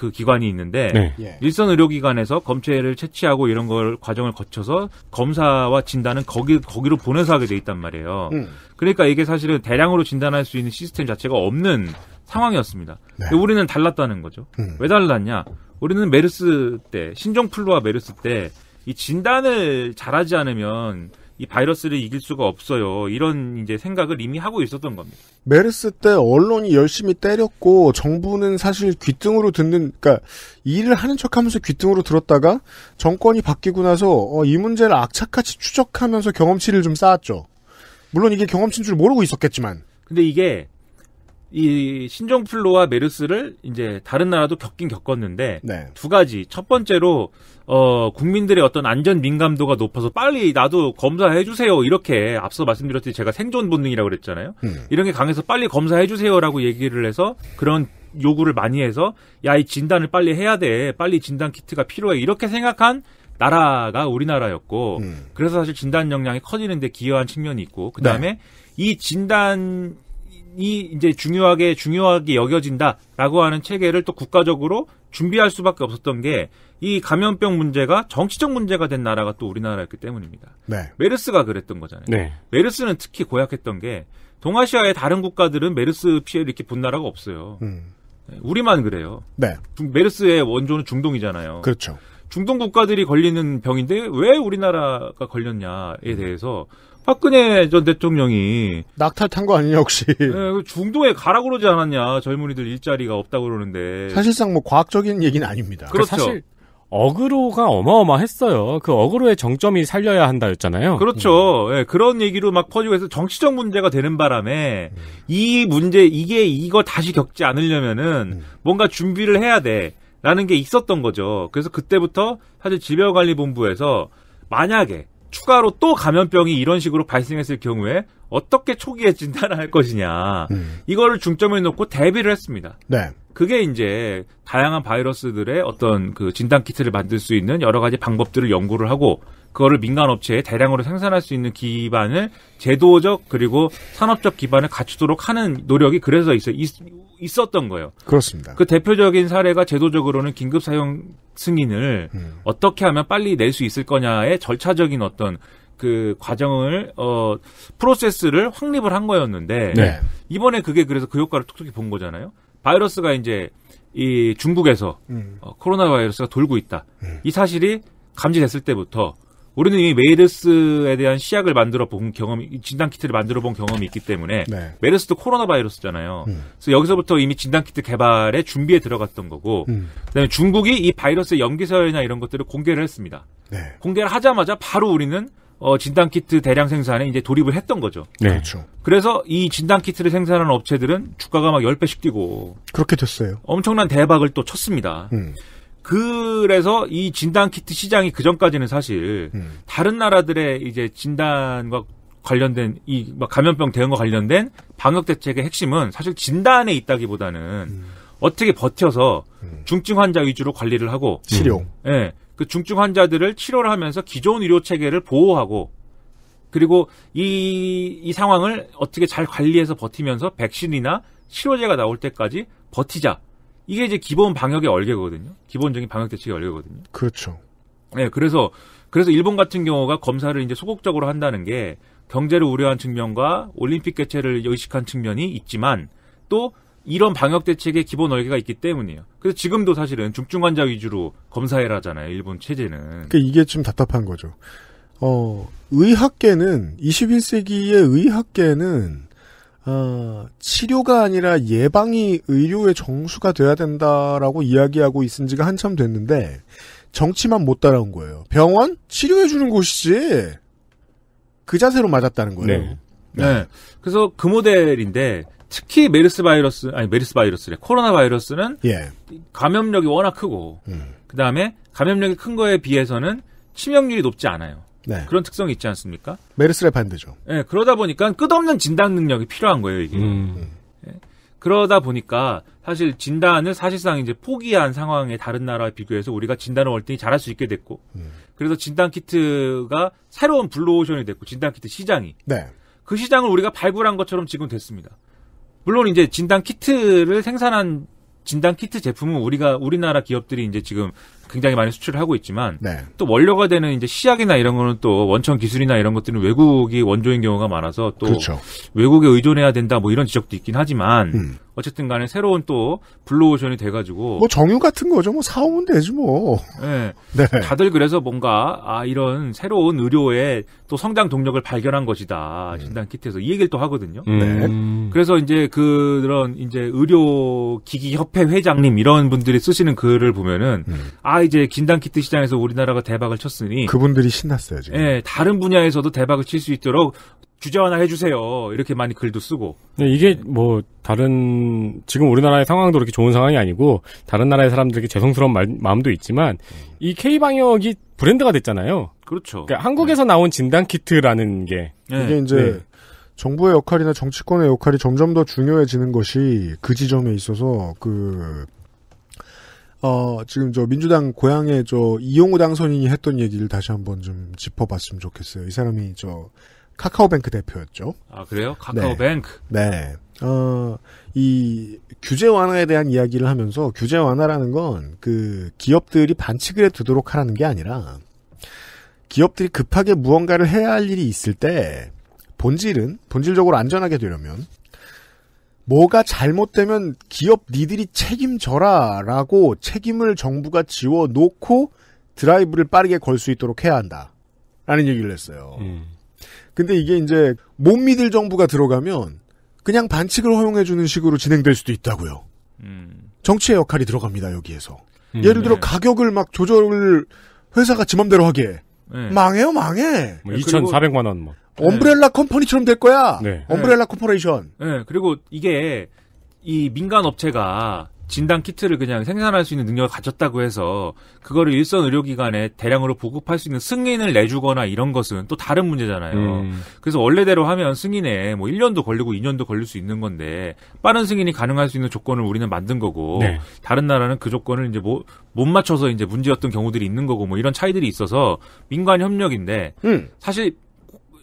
그 기관이 있는데 네. 예. 일선 의료기관에서 검체를 채취하고 이런 걸 과정을 거쳐서 검사와 진단은 거기 거기로 보내서 하게 돼 있단 말이에요. 음. 그러니까 이게 사실은 대량으로 진단할 수 있는 시스템 자체가 없는 상황이었습니다. 네. 우리는 달랐다는 거죠. 음. 왜 달랐냐? 우리는 메르스 때 신종플루와 메르스 때 이 진단을 잘하지 않으면 이 바이러스를 이길 수가 없어요. 이런 이제 생각을 이미 하고 있었던 겁니다. 메르스 때 언론이 열심히 때렸고 정부는 사실 귀등으로 듣는 그러니까 일을 하는 척하면서 귀등으로 들었다가 정권이 바뀌고 나서 어, 이 문제를 악착같이 추적하면서 경험치를 좀 쌓았죠. 물론 이게 경험치인 줄 모르고 있었겠지만. 근데 이게 이 신종플루와 메르스를 이제 다른 나라도 겪긴 겪었는데 네. 두 가지 첫 번째로 어 국민들의 어떤 안전 민감도가 높아서 빨리 나도 검사해 주세요 이렇게 앞서 말씀드렸듯이 제가 생존 본능이라고 그랬잖아요 음. 이런 게 강해서 빨리 검사해 주세요라고 얘기를 해서 그런 요구를 많이 해서 야 이 진단을 빨리 해야 돼 빨리 진단 키트가 필요해 이렇게 생각한 나라가 우리나라였고 음. 그래서 사실 진단 역량이 커지는데 기여한 측면이 있고 그 다음에 네. 이 진단 이제 중요하게 중요하게 여겨진다라고 하는 체계를 또 국가적으로 준비할 수밖에 없었던 게 이 감염병 문제가 정치적 문제가 된 나라가 또 우리나라였기 때문입니다. 네. 메르스가 그랬던 거잖아요. 네. 메르스는 특히 고약했던 게 동아시아의 다른 국가들은 메르스 피해를 이렇게 본 나라가 없어요. 음. 네, 우리만 그래요. 네. 메르스의 원조는 중동이잖아요. 그렇죠. 중동 국가들이 걸리는 병인데 왜 우리나라가 걸렸냐에 음. 대해서 음. 박근혜 전 대통령이 낙타탄거 아니냐 혹시? 네, 그 중동에 가라 그러지 않았냐 젊은이들 일자리가 없다고 그러는데 사실상 뭐 과학적인 얘기는 아닙니다. 그렇죠. 그러니까 사실 어그로가 어마어마했어요. 그 어그로의 정점이 살려야 한다였잖아요. 그렇죠. 음. 네, 그런 얘기로 막 퍼지고 해서 정치적 문제가 되는 바람에 음. 이 문제 이게 이거 다시 겪지 않으려면은 음. 뭔가 준비를 해야 돼. 라는 게 있었던 거죠. 그래서 그때부터 사실 질병관리본부에서 만약에 추가로 또 감염병이 이런 식으로 발생했을 경우에 어떻게 초기에 진단할 것이냐 음. 이거를 중점에 놓고 대비를 했습니다. 네. 그게 이제 다양한 바이러스들의 어떤 그 진단 키트를 만들 수 있는 여러 가지 방법들을 연구를 하고 그거를 민간 업체에 대량으로 생산할 수 있는 기반을 제도적 그리고 산업적 기반을 갖추도록 하는 노력이 그래서 있어 있, 었던 거예요. 그렇습니다. 그 대표적인 사례가 제도적으로는 긴급 사용 승인을 음. 어떻게 하면 빨리 낼 수 있을 거냐의 절차적인 어떤 그 과정을 어 프로세스를 확립을 한 거였는데 네. 이번에 그게 그래서 그 효과를 톡톡히 본 거잖아요. 바이러스가 이제 이 중국에서 음. 어, 코로나 바이러스가 돌고 있다. 음. 이 사실이 감지됐을 때부터 우리는 이 메르스에 대한 시약을 만들어 본 경험이 진단 키트를 만들어 본 경험이 있기 때문에 네. 메르스도 코로나 바이러스잖아요. 음. 그래서 여기서부터 이미 진단 키트 개발에 준비에 들어갔던 거고 음. 그다음에 중국이 이 바이러스의 연기설이나 이런 것들을 공개를 했습니다. 네. 공개를 하자마자 바로 우리는 어, 진단 키트 대량 생산에 이제 돌입을 했던 거죠. 네. 그렇죠. 그래서 이 진단 키트를 생산하는 업체들은 주가가 막 열배씩 뛰고 그렇게 됐어요. 엄청난 대박을 또 쳤습니다. 음. 그래서 이 진단 키트 시장이 그 전까지는 사실 음. 다른 나라들의 이제 진단과 관련된 이 감염병 대응과 관련된 방역 대책의 핵심은 사실 진단에 있다기보다는 음. 어떻게 버텨서 음. 중증 환자 위주로 관리를 하고 치료. 예. 네, 그 중증 환자들을 치료를 하면서 기존 의료 체계를 보호하고 그리고 이, 이 상황을 어떻게 잘 관리해서 버티면서 백신이나 치료제가 나올 때까지 버티자. 이게 이제 기본 방역의 얼개거든요. 기본적인 방역 대책의 얼개거든요. 그렇죠. 네, 그래서 그래서 일본 같은 경우가 검사를 이제 소극적으로 한다는 게 경제를 우려한 측면과 올림픽 개최를 의식한 측면이 있지만 또 이런 방역 대책의 기본 얼개가 있기 때문이에요. 그래서 지금도 사실은 중증 환자 위주로 검사해라잖아요. 일본 체제는. 그러니까 이게 좀 답답한 거죠. 어, 의학계는 21세기의 의학계는 어, 치료가 아니라 예방이 의료의 정수가 돼야 된다라고 이야기하고 있은 지가 한참 됐는데 정치만 못 따라온 거예요. 병원 치료해 주는 곳이지. 그 자세로 맞았다는 거예요. 네. 네. 네. 그래서 그 모델인데 특히 메르스 바이러스 아니 메르스 바이러스래 코로나 바이러스는 예. 감염력이 워낙 크고 음. 그 다음에 감염력이 큰 거에 비해서는 치명률이 높지 않아요. 네. 그런 특성이 있지 않습니까? 메르스의 반대죠. 예, 그러다 보니까 끝없는 진단 능력이 필요한 거예요, 이게. 음. 음. 예, 그러다 보니까 사실 진단을 사실상 이제 포기한 상황에 다른 나라와 비교해서 우리가 진단을 월등히 잘할 수 있게 됐고, 음. 그래서 진단 키트가 새로운 블루오션이 됐고, 진단 키트 시장이. 네. 그 시장을 우리가 발굴한 것처럼 지금 됐습니다. 물론 이제 진단 키트를 생산한 진단 키트 제품은 우리가 우리나라 기업들이 이제 지금 굉장히 많이 수출을 하고 있지만 네. 또 원료가 되는 이제 시약이나 이런 거는 또 원천 기술이나 이런 것들은 외국이 원조인 경우가 많아서 또 그렇죠. 외국에 의존해야 된다 뭐 이런 지적도 있긴 하지만 음. 어쨌든 간에 새로운 또 블루오션이 돼가지고 뭐 정유 같은 거죠 뭐 사오면 되지 뭐 네. 네. 다들 그래서 뭔가 아 이런 새로운 의료의 또 성장 동력을 발견한 것이다 진단 음. 키트에서 이 얘기를 또 하거든요 음. 네. 그래서 이제 그런 이제 의료 기기 협회 회장님 이런 분들이 쓰시는 글을 보면은 음. 아 이제 긴단키트 시장에서 우리나라가 대박을 쳤으니 그분들이 신났어요 지금. 예, 다른 분야에서도 대박을 칠 수 있도록 주제 하나 해주세요. 이렇게 많이 글도 쓰고. 네, 이게 뭐 다른 지금 우리나라의 상황도 그렇게 좋은 상황이 아니고 다른 나라의 사람들에게 죄송스러운 마, 음도 있지만 이 K 방역이 브랜드가 됐잖아요. 그렇죠. 그러니까 한국에서 네. 나온 진단 키트라는 게 이게 이제 네. 정부의 역할이나 정치권의 역할이 점점 더 중요해지는 것이 그 지점에 있어서 그 어, 지금 저 민주당 고향에저 이용우 당선인이 했던 얘기를 다시 한번 좀 짚어봤으면 좋겠어요. 이 사람이 저 카카오뱅크 대표였죠. 아, 그래요? 네. 카카오뱅크? 네. 네. 어, 이 규제 완화에 대한 이야기를 하면서 규제 완화라는 건 그 기업들이 반칙을 해두도록 하라는 게 아니라 기업들이 급하게 무언가를 해야 할 일이 있을 때 본질은 본질적으로 안전하게 되려면 뭐가 잘못되면 기업 니들이 책임져라라고 책임을 정부가 지워 놓고 드라이브를 빠르게 걸 수 있도록 해야 한다. 라는 얘기를 했어요. 음. 근데 이게 이제 못 믿을 정부가 들어가면 그냥 반칙을 허용해주는 식으로 진행될 수도 있다고요. 음. 정치의 역할이 들어갑니다, 여기에서. 음, 예를 들어 네. 가격을 막 조절을 회사가 지맘대로 하게. 네. 망해요, 망해. 뭐 2,400만 원 뭐. 네. 엄브렐라 컴퍼니처럼 될 거야. 네. 엄브렐라 네. 코퍼레이션. 네. 그리고 이게 이 민간 업체가 진단 키트를 그냥 생산할 수 있는 능력을 가졌다고 해서 그거를 일선 의료기관에 대량으로 보급할 수 있는 승인을 내주거나 이런 것은 또 다른 문제잖아요. 음. 그래서 원래대로 하면 승인에 뭐 1년도 걸리고 2년도 걸릴 수 있는 건데 빠른 승인이 가능할 수 있는 조건을 우리는 만든 거고 네. 다른 나라는 그 조건을 이제 뭐, 못 맞춰서 이제 문제였던 경우들이 있는 거고 뭐 이런 차이들이 있어서 민간 협력인데 음. 사실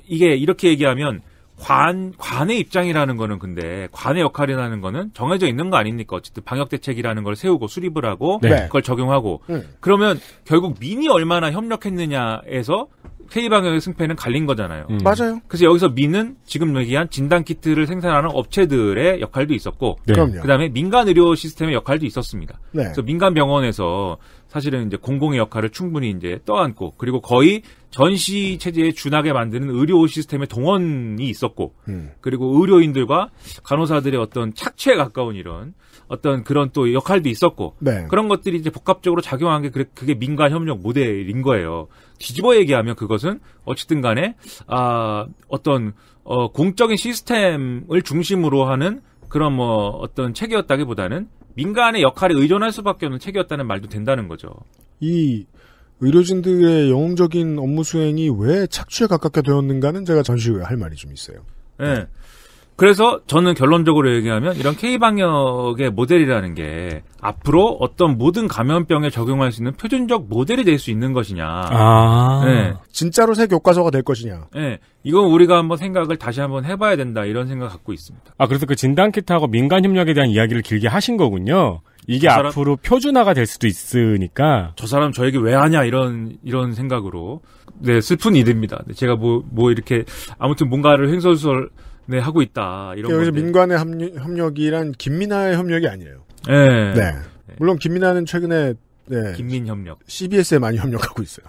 이게 이렇게 얘기하면 관, 관의 입장이라는 거는 근데 관의 역할이라는 거는 정해져 있는 거 아닙니까? 어쨌든 방역 대책이라는 걸 세우고 수립을 하고 네. 네. 그걸 적용하고 음. 그러면 결국 민이 얼마나 협력했느냐에서 K 방역의 승패는 갈린 거잖아요. 음. 맞아요. 그래서 여기서 민은 지금 얘기한 진단 키트를 생산하는 업체들의 역할도 있었고, 네. 그다음에 민간 의료 시스템의 역할도 있었습니다. 네. 그래서 민간 병원에서 사실은 이제 공공의 역할을 충분히 이제 떠안고 그리고 거의 전시 체제에 준하게 만드는 의료 시스템의 동원이 있었고 음. 그리고 의료인들과 간호사들의 어떤 착취에 가까운 이런 어떤 그런 또 역할도 있었고 네. 그런 것들이 이제 복합적으로 작용한 게 그게 민간 협력 모델인 거예요. 뒤집어 얘기하면 그것은 어쨌든 간에 아 어떤 어 공적인 시스템을 중심으로 하는 그런 뭐 어떤 체계였다기보다는 민간의 역할에 의존할 수밖에 없는 책이었다는 말도 된다는 거죠. 이 의료진들의 영웅적인 업무 수행이 왜 착취에 가깝게 되었는가는 제가 전시 회할 말이 좀 있어요. 네. 그래서 저는 결론적으로 얘기하면 이런 K방역의 모델이라는 게 앞으로 어떤 모든 감염병에 적용할 수 있는 표준적 모델이 될 수 있는 것이냐. 아. 네. 진짜로 새 교과서가 될 것이냐. 네. 이건 우리가 한번 생각을 다시 한번 해봐야 된다. 이런 생각을 갖고 있습니다. 아, 그래서 그 진단키트하고 민간협력에 대한 이야기를 길게 하신 거군요. 이게 사람, 앞으로 표준화가 될 수도 있으니까. 저 사람 저에게 왜 하냐, 이런, 이런 생각으로. 네, 슬픈 일입니다. 네, 제가 뭐, 뭐 이렇게, 아무튼 뭔가를 횡설수설 네 하고 있다 이런 그 여기서 민관의 합류, 협력이란 김민아의 협력이 아니에요. 네. 네. 네. 물론 김민아는 최근에 네. 김민 협력 CBS에 많이 협력하고 있어요.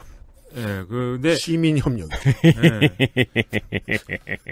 네, 그런데 시민 협력. 네.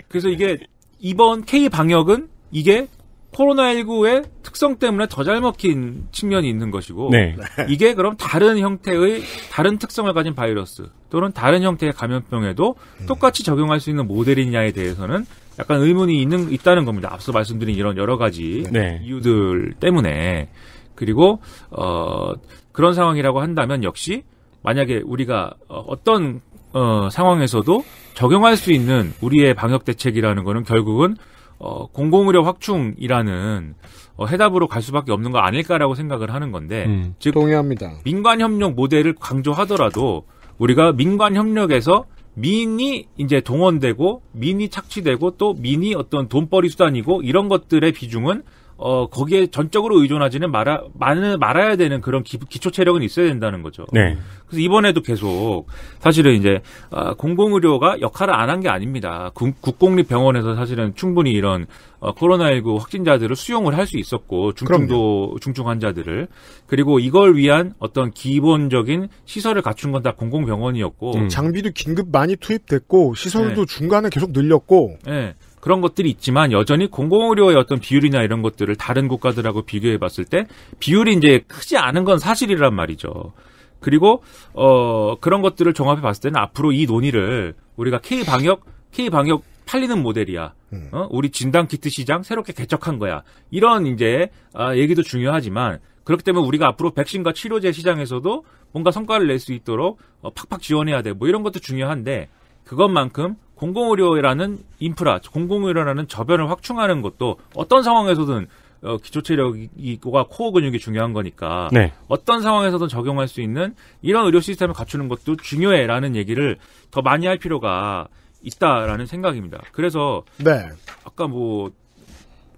그래서 이게 이번 K 방역은 이게 코로나19의 특성 때문에 더 잘 먹힌 측면이 있는 것이고 네. 이게 그럼 다른 형태의 다른 특성을 가진 바이러스 또는 다른 형태의 감염병에도 음. 똑같이 적용할 수 있는 모델이냐에 대해서는 약간 의문이 있는 있다는 겁니다. 앞서 말씀드린 이런 여러 가지 네. 이유들 때문에 그리고 어 그런 상황이라고 한다면 역시 만약에 우리가 어, 어떤 어 상황에서도 적용할 수 있는 우리의 방역 대책이라는 거는 결국은 어 공공의료 확충이라는 어, 해답으로 갈 수밖에 없는 거 아닐까라고 생각을 하는 건데 음, 즉 동의합니다. 민관 협력 모델을 강조하더라도 우리가 민관 협력에서 민이 이제 동원되고 민이 착취되고 또 민이 어떤 돈벌이 수단이고 이런 것들의 비중은 어, 거기에 전적으로 의존하지는 말아, 많은, 말아야 되는 그런 기, 초 체력은 있어야 된다는 거죠. 네. 그래서 이번에도 계속 사실은 이제, 아, 공공의료가 역할을 안 한 게 아닙니다. 국, 국공립병원에서 사실은 충분히 이런, 어, 코로나19 확진자들을 수용을 할 수 있었고, 중증도, 그럼요. 중증 환자들을. 그리고 이걸 위한 어떤 기본적인 시설을 갖춘 건 다 공공병원이었고. 음. 장비도 긴급 많이 투입됐고, 시설도 네. 중간에 계속 늘렸고. 네. 그런 것들이 있지만 여전히 공공의료의 어떤 비율이나 이런 것들을 다른 국가들하고 비교해 봤을 때 비율이 이제 크지 않은 건 사실이란 말이죠. 그리고 어 그런 것들을 종합해 봤을 때는 앞으로 이 논의를 우리가 K 방역 K 방역 팔리는 모델이야. 음. 어? 우리 진단 키트 시장 새롭게 개척한 거야. 이런 이제 아, 얘기도 중요하지만 그렇기 때문에 우리가 앞으로 백신과 치료제 시장에서도 뭔가 성과를 낼 수 있도록 어, 팍팍 지원해야 돼. 뭐 이런 것도 중요한데 그것만큼 공공의료라는 인프라, 공공의료라는 저변을 확충하는 것도 어떤 상황에서든 어, 기초체력이고가 코어 근육이 중요한 거니까 네. 어떤 상황에서든 적용할 수 있는 이런 의료 시스템을 갖추는 것도 중요해라는 얘기를 더 많이 할 필요가 있다라는 생각입니다. 그래서 네. 아까 뭐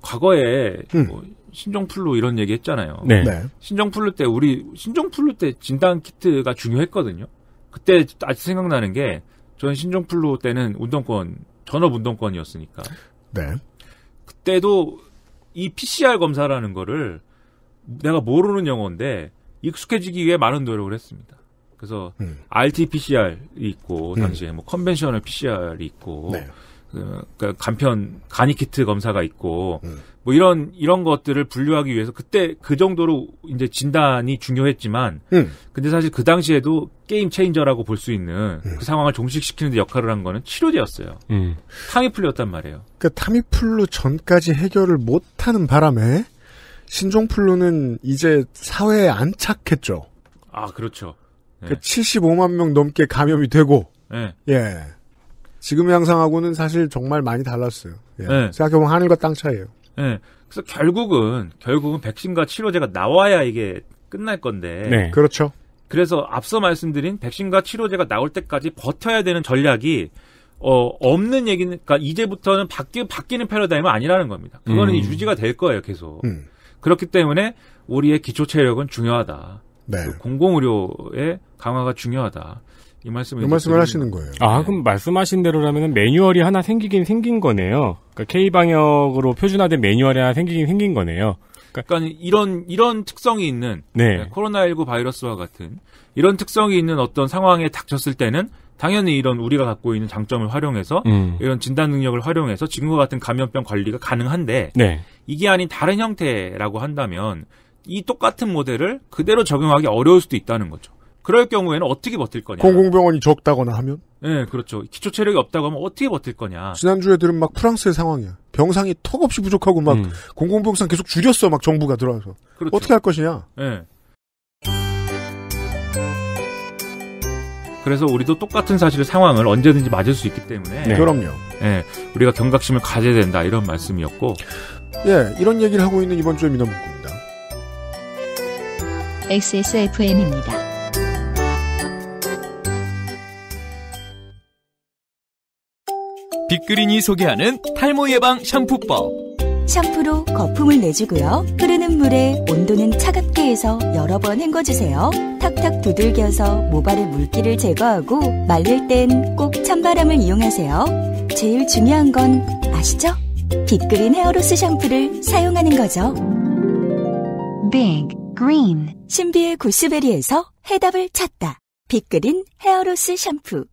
과거에 음. 뭐 신종플루 이런 얘기 했잖아요. 네. 네. 신종플루 때 우리 신종플루 때 진단 키트가 중요했거든요. 그때 아직 생각나는 게 저는 신종플루 때는 운동권 전업 운동권이었으니까. 네. 그때도 이 PCR 검사라는 거를 내가 모르는 영어인데 익숙해지기 위해 많은 노력을 했습니다. 그래서 음. RT-PCR이 있고 음. 당시에 음. 뭐 컨벤셔널 PCR이 있고 네. 그, 그러니까 간편 간이 키트 검사가 있고 음. 뭐 이런 이런 것들을 분류하기 위해서 그때 그 정도로 이제 진단이 중요했지만 음. 근데 사실 그 당시에도 게임 체인저라고 볼 수 있는 음. 그 상황을 종식시키는 데 역할을 한 거는 치료제였어요. 타미플루였단 음. 말이에요. 그타미플루 그러니까 전까지 해결을 못 하는 바람에 신종플루는 이제 사회에 안착했죠. 아, 그렇죠. 그러니까 네. 그 75만 명 넘게 감염이 되고 네. 예. 지금의 양상하고는 사실 정말 많이 달랐어요. 예. 네. 생각해보면 하늘과 땅 차이에요. 네. 그래서 결국은 결국은 백신과 치료제가 나와야 이게 끝날 건데. 네. 그렇죠. 그래서 앞서 말씀드린 백신과 치료제가 나올 때까지 버텨야 되는 전략이 어, 없는 얘기는 그니까 이제부터는 바뀌 바뀌는 패러다임은 아니라는 겁니다. 그거는 음. 유지가 될 거예요, 계속. 음. 그렇기 때문에 우리의 기초 체력은 중요하다. 네. 공공의료의 강화가 중요하다. 이 말씀을, 이 말씀을 하시는 거예요. 아, 네. 그럼 말씀하신 대로라면 매뉴얼이 하나 생기긴 생긴 거네요. 그러니까 K방역으로 표준화된 매뉴얼이 하나 생기긴 생긴 거네요. 그러니까, 그러니까 이런, 이런 특성이 있는 네. 코로나19 바이러스와 같은 이런 특성이 있는 어떤 상황에 닥쳤을 때는 당연히 이런 우리가 갖고 있는 장점을 활용해서 음. 이런 진단 능력을 활용해서 지금과 같은 감염병 관리가 가능한데 네. 이게 아닌 다른 형태라고 한다면 이 똑같은 모델을 그대로 적용하기 어려울 수도 있다는 거죠. 그럴 경우에는 어떻게 버틸 거냐. 공공병원이 적다거나 하면? 네, 그렇죠. 기초 체력이 없다고 하면 어떻게 버틸 거냐. 지난주에 들은 막 프랑스의 상황이야. 병상이 턱없이 부족하고 막 음. 공공병상 계속 줄였어. 막 정부가 들어와서. 그렇죠. 어떻게 할 것이냐. 네. 그래서 우리도 똑같은 사실 상황을 언제든지 맞을 수 있기 때문에. 네. 그럼요. 네, 우리가 경각심을 가져야 된다. 이런 말씀이었고. 예, 이런 얘기를 하고 있는 이번 주의 민원문구입니다. XSFM입니다. 빅그린이 소개하는 탈모 예방 샴푸법. 샴푸로 거품을 내주고요. 흐르는 물에 온도는 차갑게 해서 여러 번 헹궈주세요. 탁탁 두들겨서 모발의 물기를 제거하고 말릴 땐 꼭 찬바람을 이용하세요. 제일 중요한 건 아시죠? 빅그린 헤어로스 샴푸를 사용하는 거죠. 빅 그린 신비의 구스베리에서 해답을 찾다. 빅그린 헤어로스 샴푸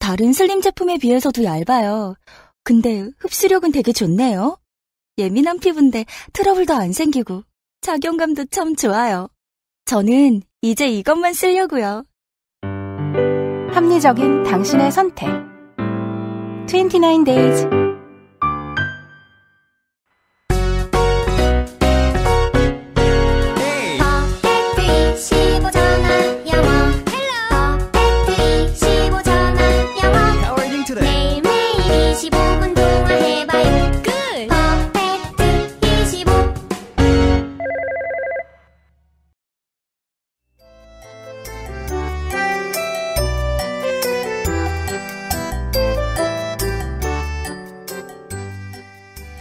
다른 슬림 제품에 비해서도 얇아요. 근데 흡수력은 되게 좋네요. 예민한 피부인데 트러블도 안 생기고 착용감도참 좋아요. 저는 이제 이것만 쓰려고요. 합리적인 당신의 선택. 29 days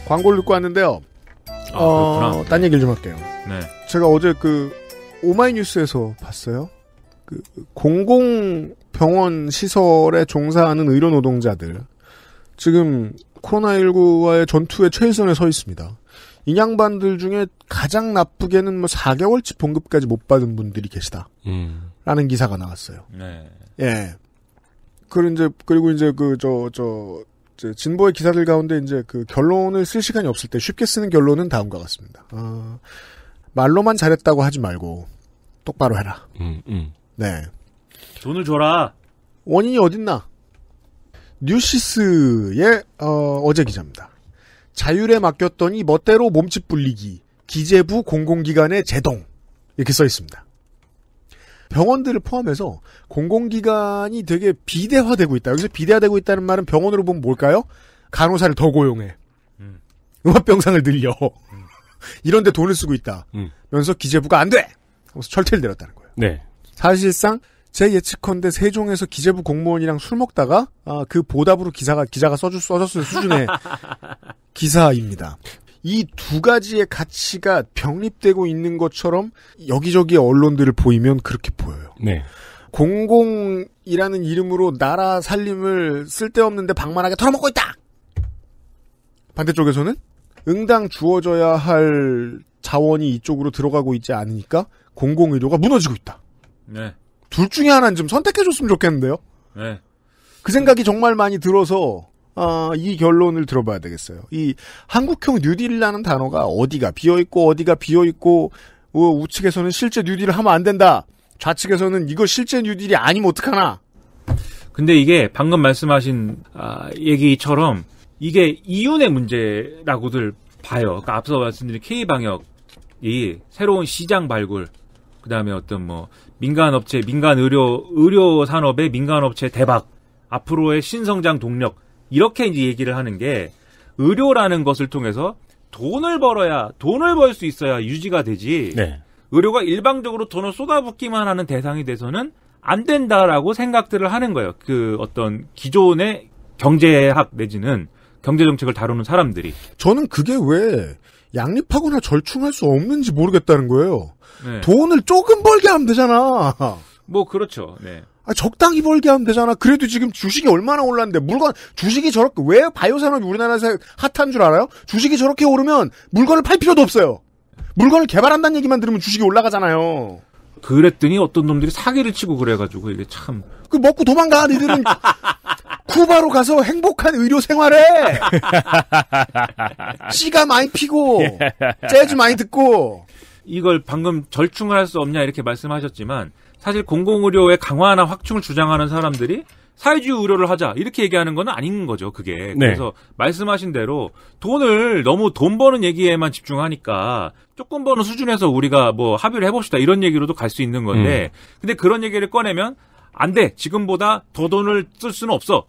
광고를 듣고 왔는데요. 아, 어, 어 네. 딴 얘기를 좀 할게요. 네. 제가 어제 그 오마이뉴스에서 봤어요. 그 공공병원 시설에 종사하는 의료 노동자들 지금 코로나19와의 전투에 최선에서 있습니다. 인양반들 중에 가장 나쁘게는 뭐 4개월치 봉급까지 못 받은 분들이 계시다. 음. 라는 기사가 나왔어요. 네. 예. 그리고 이제 그리고 이제 그저저 진보의 기사들 가운데 이제 그 결론을 쓸 시간이 없을 때 쉽게 쓰는 결론은 다음과 같습니다. 어, 말로만 잘했다고 하지 말고 똑바로 해라. 음, 음. 네. 돈을 줘라. 원인이 어딨나? 뉴시스의 어, 제 기자입니다. 자율에 맡겼더니 멋대로 몸집 불리기 기재부 공공기관의 제동 이렇게 써 있습니다. 병원들을 포함해서 공공기관이 되게 비대화되고 있다. 여기서 비대화되고 있다는 말은 병원으로 보면 뭘까요? 간호사를 더 고용해. 음. 음압병상을 늘려. 음. *laughs* 이런데 돈을 쓰고 있다. 음. 면서 기재부가 안 돼! 하면서 철퇴를 내렸다는 거예요. 네. 사실상 제 예측컨대 세종에서 기재부 공무원이랑 술 먹다가 아, 그 보답으로 기사가 기자가 써줄 써줬을 수준의 *laughs* 기사입니다. 이두 가지의 가치가 병립되고 있는 것처럼 여기저기 언론들을 보이면 그렇게 보여요. 네. 공공이라는 이름으로 나라 살림을 쓸데없는데 방만하게 털어먹고 있다! 반대쪽에서는 응당 주어져야 할 자원이 이쪽으로 들어가고 있지 않으니까 공공의료가 무너지고 있다. 네. 둘 중에 하나는 좀 선택해줬으면 좋겠는데요? 네. 그 생각이 정말 많이 들어서 어, 이 결론을 들어봐야 되겠어요. 이 한국형 뉴딜이라는 단어가 어디가 비어있고 어디가 비어있고 우측에서는 실제 뉴딜을 하면 안 된다. 좌측에서는 이거 실제 뉴딜이 아니면 어떡하나. 근데 이게 방금 말씀하신 아, 얘기처럼 이게 이윤의 문제라고들 봐요. 그러니까 앞서 말씀드린 K 방역이 새로운 시장 발굴, 그 다음에 어떤 뭐 민간 업체, 민간 의료 의료 산업의 민간 업체 대박, 앞으로의 신성장 동력 이렇게 이제 얘기를 하는 게 의료라는 것을 통해서 돈을 벌어야 돈을 벌 수 있어야 유지가 되지. 네. 의료가 일방적으로 돈을 쏟아붓기만 하는 대상이 돼서는 안 된다라고 생각들을 하는 거예요. 그 어떤 기존의 경제학 내지는 경제 정책을 다루는 사람들이. 저는 그게 왜 양립하거나 절충할 수 없는지 모르겠다는 거예요. 네. 돈을 조금 벌게 하면 되잖아. 뭐 그렇죠. 네. 아, 적당히 벌게 하면 되잖아. 그래도 지금 주식이 얼마나 올랐는데 물건 주식이 저렇게 왜 바이오 산업이 우리나라에서 핫한 줄 알아요? 주식이 저렇게 오르면 물건을 팔 필요도 없어요. 물건을 개발한다는 얘기만 들으면 주식이 올라가잖아요. 그랬더니 어떤 놈들이 사기를 치고 그래가지고 이게 참. 그 먹고 도망가 니들은 *laughs* 쿠바로 가서 행복한 의료 생활해. *laughs* 씨가 많이 피고 재즈 많이 듣고. 이걸 방금 절충을 할 수 없냐 이렇게 말씀하셨지만 사실 공공의료의 강화나 확충을 주장하는 사람들이 사회주의 의료를 하자 이렇게 얘기하는 건 아닌 거죠 그게 네. 그래서 말씀하신 대로 돈을 너무 돈 버는 얘기에만 집중하니까 조금 버는 수준에서 우리가 뭐 합의를 해봅시다 이런 얘기로도 갈 수 있는 건데 음. 근데 그런 얘기를 꺼내면 안 돼 지금보다 더 돈을 쓸 수는 없어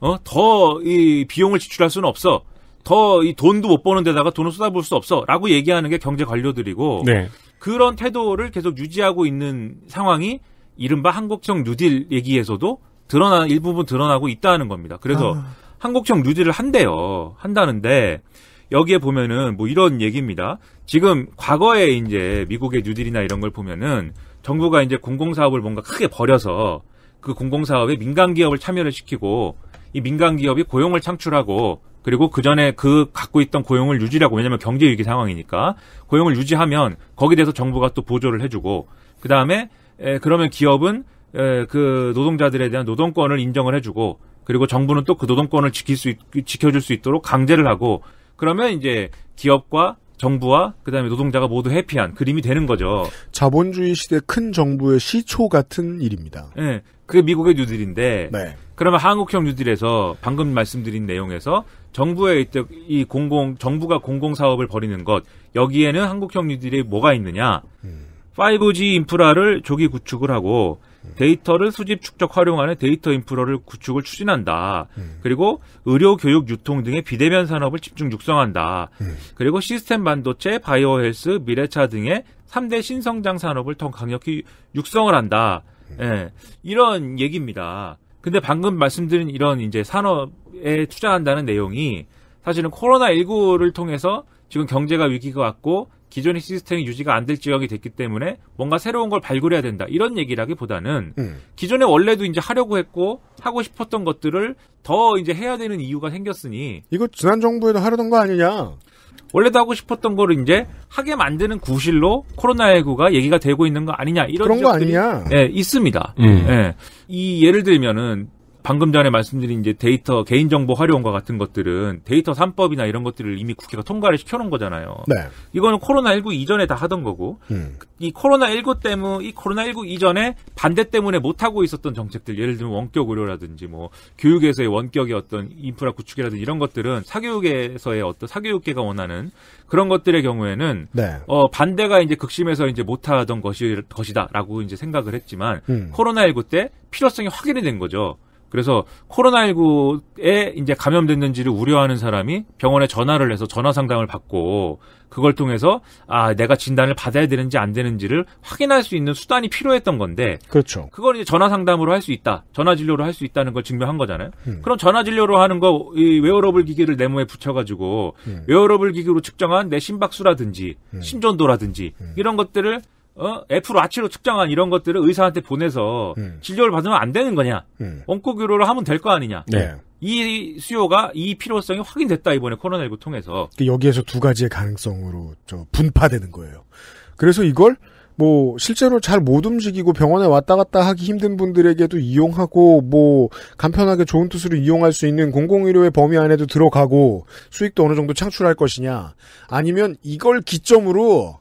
어 더 이 비용을 지출할 수는 없어 더 이 돈도 못 버는 데다가 돈을 쏟아부을 수 없어라고 얘기하는 게 경제 관료들이고 네. 그런 태도를 계속 유지하고 있는 상황이 이른바 한국형 뉴딜 얘기에서도 드러나 일부분 드러나고 있다는 겁니다. 그래서 아. 한국형 뉴딜을 한대요. 한다는데 여기에 보면은 뭐 이런 얘기입니다. 지금 과거에 이제 미국의 뉴딜이나 이런 걸 보면은 정부가 이제 공공사업을 뭔가 크게 버려서 그 공공사업에 민간기업을 참여를 시키고 이 민간기업이 고용을 창출하고 그리고 그 전에 그 갖고 있던 고용을 유지라고 왜냐하면 경제 위기 상황이니까 고용을 유지하면 거기에 대해서 정부가 또 보조를 해주고 그 다음에 그러면 기업은 에, 그 노동자들에 대한 노동권을 인정을 해주고 그리고 정부는 또 그 노동권을 지킬 수 있, 지켜줄 수 있도록 강제를 하고 그러면 이제 기업과 정부와 그다음에 노동자가 모두 해피한 그림이 되는 거죠. 자본주의 시대 큰 정부의 시초 같은 일입니다. 예. 그게 미국의 뉴딜인데 네. 그러면 한국형 뉴딜에서 방금 말씀드린 내용에서 정부의 이 공공 정부가 공공 사업을 벌이는 것 여기에는 한국 형님들이 뭐가 있느냐? 음. 5G 인프라를 조기 구축을 하고 데이터를 수집 축적 활용하는 데이터 인프라를 구축을 추진한다. 음. 그리고 의료, 교육, 유통 등의 비대면 산업을 집중 육성한다. 음. 그리고 시스템 반도체, 바이오 헬스, 미래차 등의 3대 신성장 산업을 더 강력히 육성을 한다. 예. 이런 얘기입니다. 근데 방금 말씀드린 이런 이제 산업에 투자한다는 내용이 사실은 코로나19를 통해서 지금 경제가 위기가 왔고 기존의 시스템이 유지가 안 될 지역이 됐기 때문에 뭔가 새로운 걸 발굴해야 된다 이런 얘기라기보다는 음. 기존에 원래도 이제 하려고 했고 하고 싶었던 것들을 더 이제 해야 되는 이유가 생겼으니 이거 지난 정부에도 하려던 거 아니냐 원래도 하고 싶었던 거를 이제 하게 만드는 구실로 코로나19가 얘기가 되고 있는 거 아니냐 이런 그런 거 아니냐? 예, 있습니다. 음. 예. 이 예를 들면은 방금 전에 말씀드린 이제 데이터 개인정보 활용과 같은 것들은 데이터 3법이나 이런 것들을 이미 국회가 통과를 시켜놓은 거잖아요. 네. 이거는 코로나19 이전에 다 하던 거고 음. 이 코로나19 때문에 이 코로나19 이전에 반대 때문에 못 하고 있었던 정책들 예를 들면 원격 의료라든지 뭐 교육에서의 원격의 어떤 인프라 구축이라든지 이런 것들은 사교육에서의 어떤 사교육계가 원하는 그런 것들의 경우에는 네. 어 반대가 이제 극심해서 이제 못 하던 것이 것이다라고 이제 생각을 했지만 음. 코로나19 때 필요성이 확인이 된 거죠. 그래서 코로나19에 이제 감염됐는지를 우려하는 사람이 병원에 전화를 해서 전화 상담을 받고 그걸 통해서 아 내가 진단을 받아야 되는지 안 되는지를 확인할 수 있는 수단이 필요했던 건데 그렇죠. 그걸 이제 전화 상담으로 할 수 있다, 전화 진료로 할 수 있다는 걸 증명한 거잖아요. 음. 그럼 전화 진료로 하는 거 이 웨어러블 기기를 내 몸에 붙여가지고 음. 웨어러블 기기로 측정한 내 심박수라든지 음. 심전도라든지 음. 이런 것들을 어? F로 아치로 측정한 이런 것들을 의사한테 보내서 음. 진료를 받으면 안 되는 거냐? 음. 원고 교로 하면 될 거 아니냐? 네. 이 수요가 이 필요성이 확인됐다 이번에 코로나19 통해서 그 여기에서 두 가지의 가능성으로 저 분파되는 거예요. 그래서 이걸 뭐 실제로 잘 못 움직이고 병원에 왔다 갔다 하기 힘든 분들에게도 이용하고 뭐 간편하게 좋은 뜻으로 이용할 수 있는 공공의료의 범위 안에도 들어가고 수익도 어느 정도 창출할 것이냐 아니면 이걸 기점으로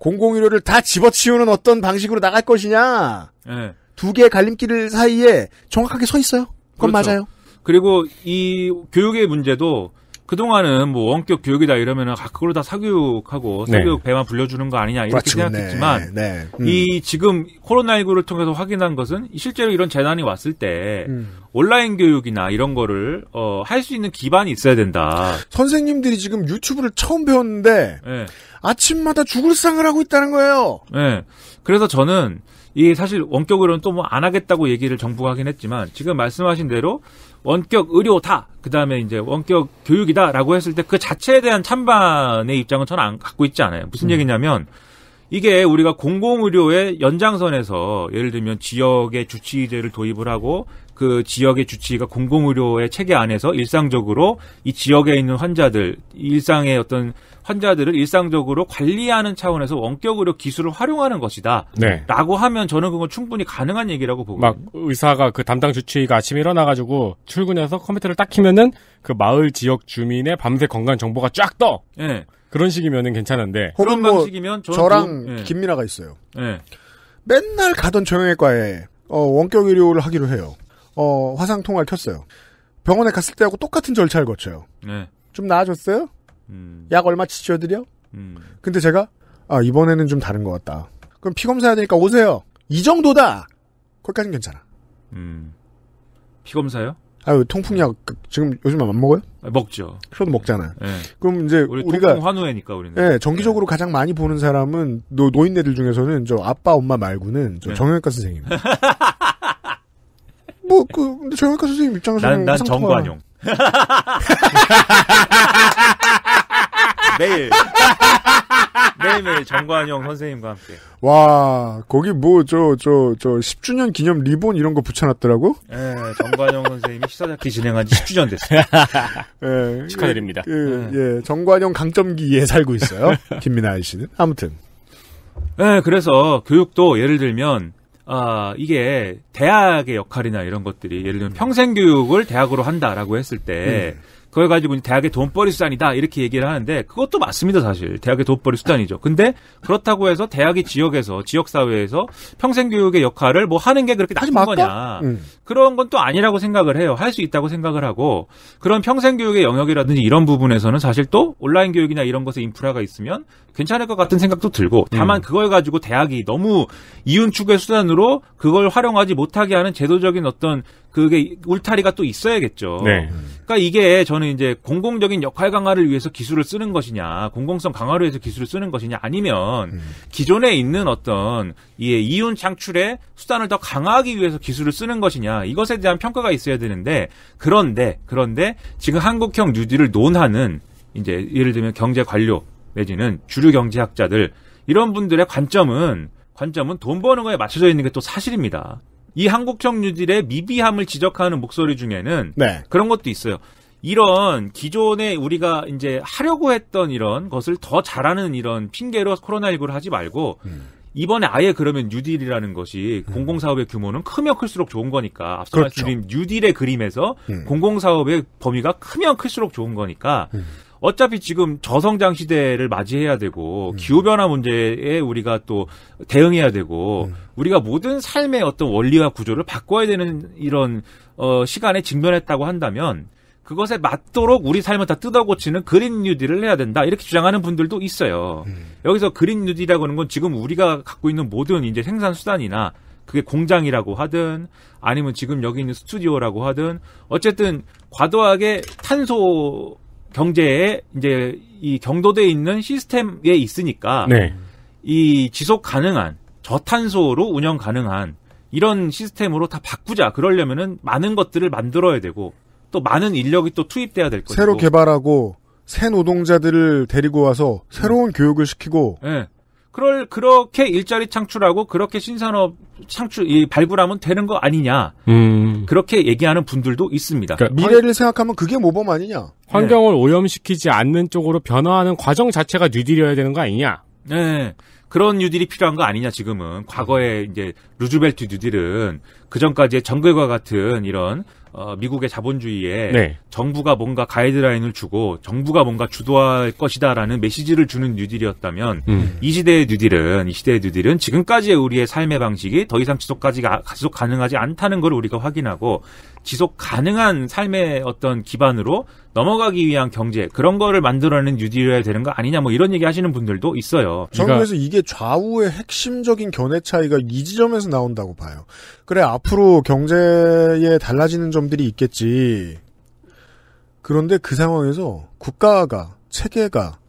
공공의료를 다 집어치우는 어떤 방식으로 나갈 것이냐. 네. 두 개의 갈림길 사이에 정확하게 서 있어요. 그건 그렇죠. 맞아요. 그리고 이 교육의 문제도 그동안은 뭐 원격 교육이다 이러면은 아, 그걸로 다 사교육하고 네. 사교육 네. 배만 불려주는 거 아니냐 이렇게 그죠 생각했지만 네. 네. 음. 이 지금 코로나19를 통해서 확인한 것은 실제로 이런 재난이 왔을 때 음. 온라인 교육이나 이런 거를 어, 할 수 있는 기반이 있어야 된다. 선생님들이 지금 유튜브를 처음 배웠는데 예. 아침마다 죽을 상을 하고 있다는 거예요. 네. 그래서 저는 이 사실 원격으로는 또 뭐 안 하겠다고 얘기를 정부가 하긴 했지만 지금 말씀하신 대로 원격 의료다 그다음에 이제 원격 교육이다라고 했을 때 그 자체에 대한 찬반의 입장은 저는 안 갖고 있지 않아요. 무슨 음. 얘기냐면 이게 우리가 공공의료의 연장선에서 예를 들면 지역의 주치의제를 도입을 하고 그 지역의 주치의가 공공의료의 체계 안에서 일상적으로 이 지역에 있는 환자들, 일상의 어떤 환자들을 일상적으로 관리하는 차원에서 원격 의료 기술을 활용하는 것이다. 네. 라고 하면 저는 그건 충분히 가능한 얘기라고 보고. 막 의사가 그 담당 주치의가 아침에 일어나가지고 출근해서 컴퓨터를 딱 키면은 그 마을 지역 주민의 밤새 건강 정보가 쫙 떠. 네. 그런 식이면은 괜찮은데. 그런 뭐 방식이면 저랑 그, 네. 김민아가 있어요. 예. 맨날 가던 정형외과에 어, 원격 의료를 하기로 해요. 어, 화상 통화를 켰어요. 병원에 갔을 때하고 똑같은 절차를 거쳐요. 네. 좀 나아졌어요? 음. 약 얼마 치료드려? 음. 근데 제가 아 이번에는 좀 다른 것 같다. 그럼 피 검사해야 되니까 오세요. 이 정도다. 거기까는 괜찮아. 음. 피 검사요? 아유 통풍약 그, 지금 요즘 안 먹어요? 아, 먹죠. 그래도 먹잖아 네. 그럼 이제 우리 우리가 환우회니까 우리는. 네, 정기적으로 네. 가장 많이 보는 사람은 노, 노인네들 중에서는 저 아빠 엄마 말고는 저 네. 정형외과 선생님. *laughs* 뭐, 그, 근데 정형외과 선생님 입장에서는. 난, 난 정관용. *laughs* 매일. 매일매일 정관용 선생님과 함께. 와, 거기 뭐, 저, 저, 저, 10주년 기념 리본 이런 거 붙여놨더라고? 예, 정관용 선생님이 시사잡기 진행한 지 10주년 됐어요. *laughs* 예, 예. 축하드립니다. 그, 예. 예, 정관용 강점기에 살고 있어요. 김민아 씨는. 아무튼. 예, 그래서 교육도 예를 들면, 아, 이게 대학의 역할이나 이런 것들이 예를 들면 평생 교육을 대학으로 한다라고 했을 때 음. 그걸 가지고 대학의 돈벌이 수단이다 이렇게 얘기를 하는데 그것도 맞습니다 사실 대학의 돈벌이 수단이죠. 근데 그렇다고 해서 대학이 지역에서 지역 사회에서 평생 교육의 역할을 뭐 하는 게 그렇게 나쁜 거냐 음. 그런 건 또 아니라고 생각을 해요. 할 수 있다고 생각을 하고 그런 평생 교육의 영역이라든지 이런 부분에서는 사실 또 온라인 교육이나 이런 것에 인프라가 있으면 괜찮을 것 같은 생각도 들고 다만 음. 그걸 가지고 대학이 너무 이윤 추구의 수단으로 그걸 활용하지 못하게 하는 제도적인 어떤 그게 울타리가 또 있어야겠죠. 네. 그러니까 이게 저는 이제 공공적인 역할 강화를 위해서 기술을 쓰는 것이냐, 공공성 강화를 위해서 기술을 쓰는 것이냐, 아니면 음. 기존에 있는 어떤 이 이윤 창출의 수단을 더 강화하기 위해서 기술을 쓰는 것이냐, 이것에 대한 평가가 있어야 되는데 그런데 그런데 지금 한국형 뉴딜을 논하는 이제 예를 들면 경제 관료 내지는 주류 경제학자들 이런 분들의 관점은 관점은 돈 버는 거에 맞춰져 있는 게 또 사실입니다. 이 한국적 뉴딜의 미비함을 지적하는 목소리 중에는 네. 그런 것도 있어요. 이런 기존에 우리가 이제 하려고 했던 이런 것을 더 잘하는 이런 핑계로 코로나19를 하지 말고 음. 이번에 아예 그러면 뉴딜이라는 것이 음. 공공사업의 규모는 크면 클수록 좋은 거니까 앞서 그렇죠. 말씀드린 뉴딜의 그림에서 음. 공공사업의 범위가 크면 클수록 좋은 거니까 음. 어차피 지금 저성장 시대를 맞이해야 되고 음. 기후 변화 문제에 우리가 또 대응해야 되고 음. 우리가 모든 삶의 어떤 원리와 구조를 바꿔야 되는 이런 어 시간에 직면했다고 한다면 그것에 맞도록 우리 삶을 다 뜯어고치는 그린 뉴딜을 해야 된다 이렇게 주장하는 분들도 있어요. 음. 여기서 그린 뉴딜이라고 하는 건 지금 우리가 갖고 있는 모든 이제 생산 수단이나 그게 공장이라고 하든 아니면 지금 여기 있는 스튜디오라고 하든 어쨌든 과도하게 탄소 경제에 이제 이 경도돼 있는 시스템에 있으니까 네. 이 지속 가능한 저탄소로 운영 가능한 이런 시스템으로 다 바꾸자. 그러려면은 많은 것들을 만들어야 되고 또 많은 인력이 또 투입돼야 될것 거고. 새로 개발하고 새 노동자들을 데리고 와서 새로운 네. 교육을 시키고 네. 그럴 그렇게 일자리 창출하고 그렇게 신산업 창출 이 발굴하면 되는 거 아니냐 음. 그렇게 얘기하는 분들도 있습니다. 그러니까 미래를 생각하면 그게 모범 아니냐? 환경을 네. 오염시키지 않는 쪽으로 변화하는 과정 자체가 뉴딜이어야 되는 거 아니냐? 네. 그런 뉴딜이 필요한 거 아니냐 지금은 과거에 이제 루즈벨트 뉴딜은 그 전까지의 정글과 같은 이런 어, 미국의 자본주의에 네. 정부가 뭔가 가이드라인을 주고 정부가 뭔가 주도할 것이다라는 메시지를 주는 뉴딜이었다면 음. 이 시대의 뉴딜은 이 시대의 뉴딜은 지금까지의 우리의 삶의 방식이 더 이상 지속까지가 지속 가능하지 않다는 걸 우리가 확인하고 지속 가능한 삶의 어떤 기반으로 넘어가기 위한 경제 그런 거를 만들어내는 뉴딜이어야 되는 거 아니냐 뭐 이런 얘기 하시는 분들도 있어요. 저는 그러니까 그래서 이게 좌우의 핵심적인 견해 차이가 이 지점에서 나온다고 봐요. 그래 앞으로 경제에 달라지는 점들이 있겠지. 그런데 그 상황에서 국가가 체계가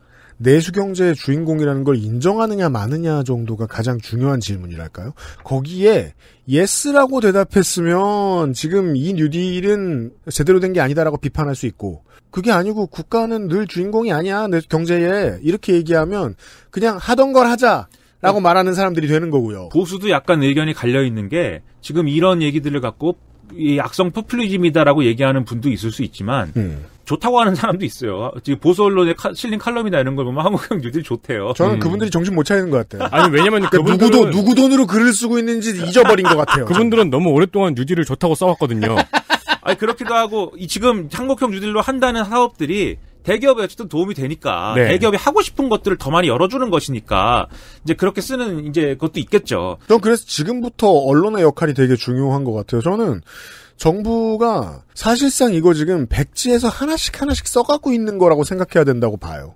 내수경제의 주인공이라는 걸 인정하느냐 마느냐 정도가 가장 중요한 질문이랄까요? 거기에 예스라고 대답했으면 지금 이 뉴딜은 제대로 된 게 아니다라고 비판할 수 있고 그게 아니고 국가는 늘 주인공이 아니야 내 경제에 이렇게 얘기하면 그냥 하던 걸 하자 라고 음. 말하는 사람들이 되는 거고요. 보수도 약간 의견이 갈려 있는 게 지금 이런 얘기들을 갖고 이 악성 포퓰리즘이다라고 얘기하는 분도 있을 수 있지만 음. 좋다고 하는 사람도 있어요. 지금 보수 언론에 칼, 실린 칼럼이나 이런 걸 보면 한국형 뉴딜 좋대요. 저는 음. 그분들이 정신 못 차리는 것 같아요. 아니 왜냐면 그러니까 누구도 누구 돈으로 글을 쓰고 있는지 잊어버린 것 같아요. 그분들은 너무 오랫동안 뉴딜을 좋다고 써왔거든요. *laughs* 아니 그렇기도 하고 이 지금 한국형 뉴딜로 한다는 사업들이 대기업에 어쨌든 도움이 되니까 네. 대기업이 하고 싶은 것들을 더 많이 열어주는 것이니까 이제 그렇게 쓰는 이제 것도 있겠죠. 전 그래서 지금부터 언론의 역할이 되게 중요한 것 같아요. 저는 정부가 사실상 이거 지금 백지에서 하나씩 하나씩 써가고 있는 거라고 생각해야 된다고 봐요.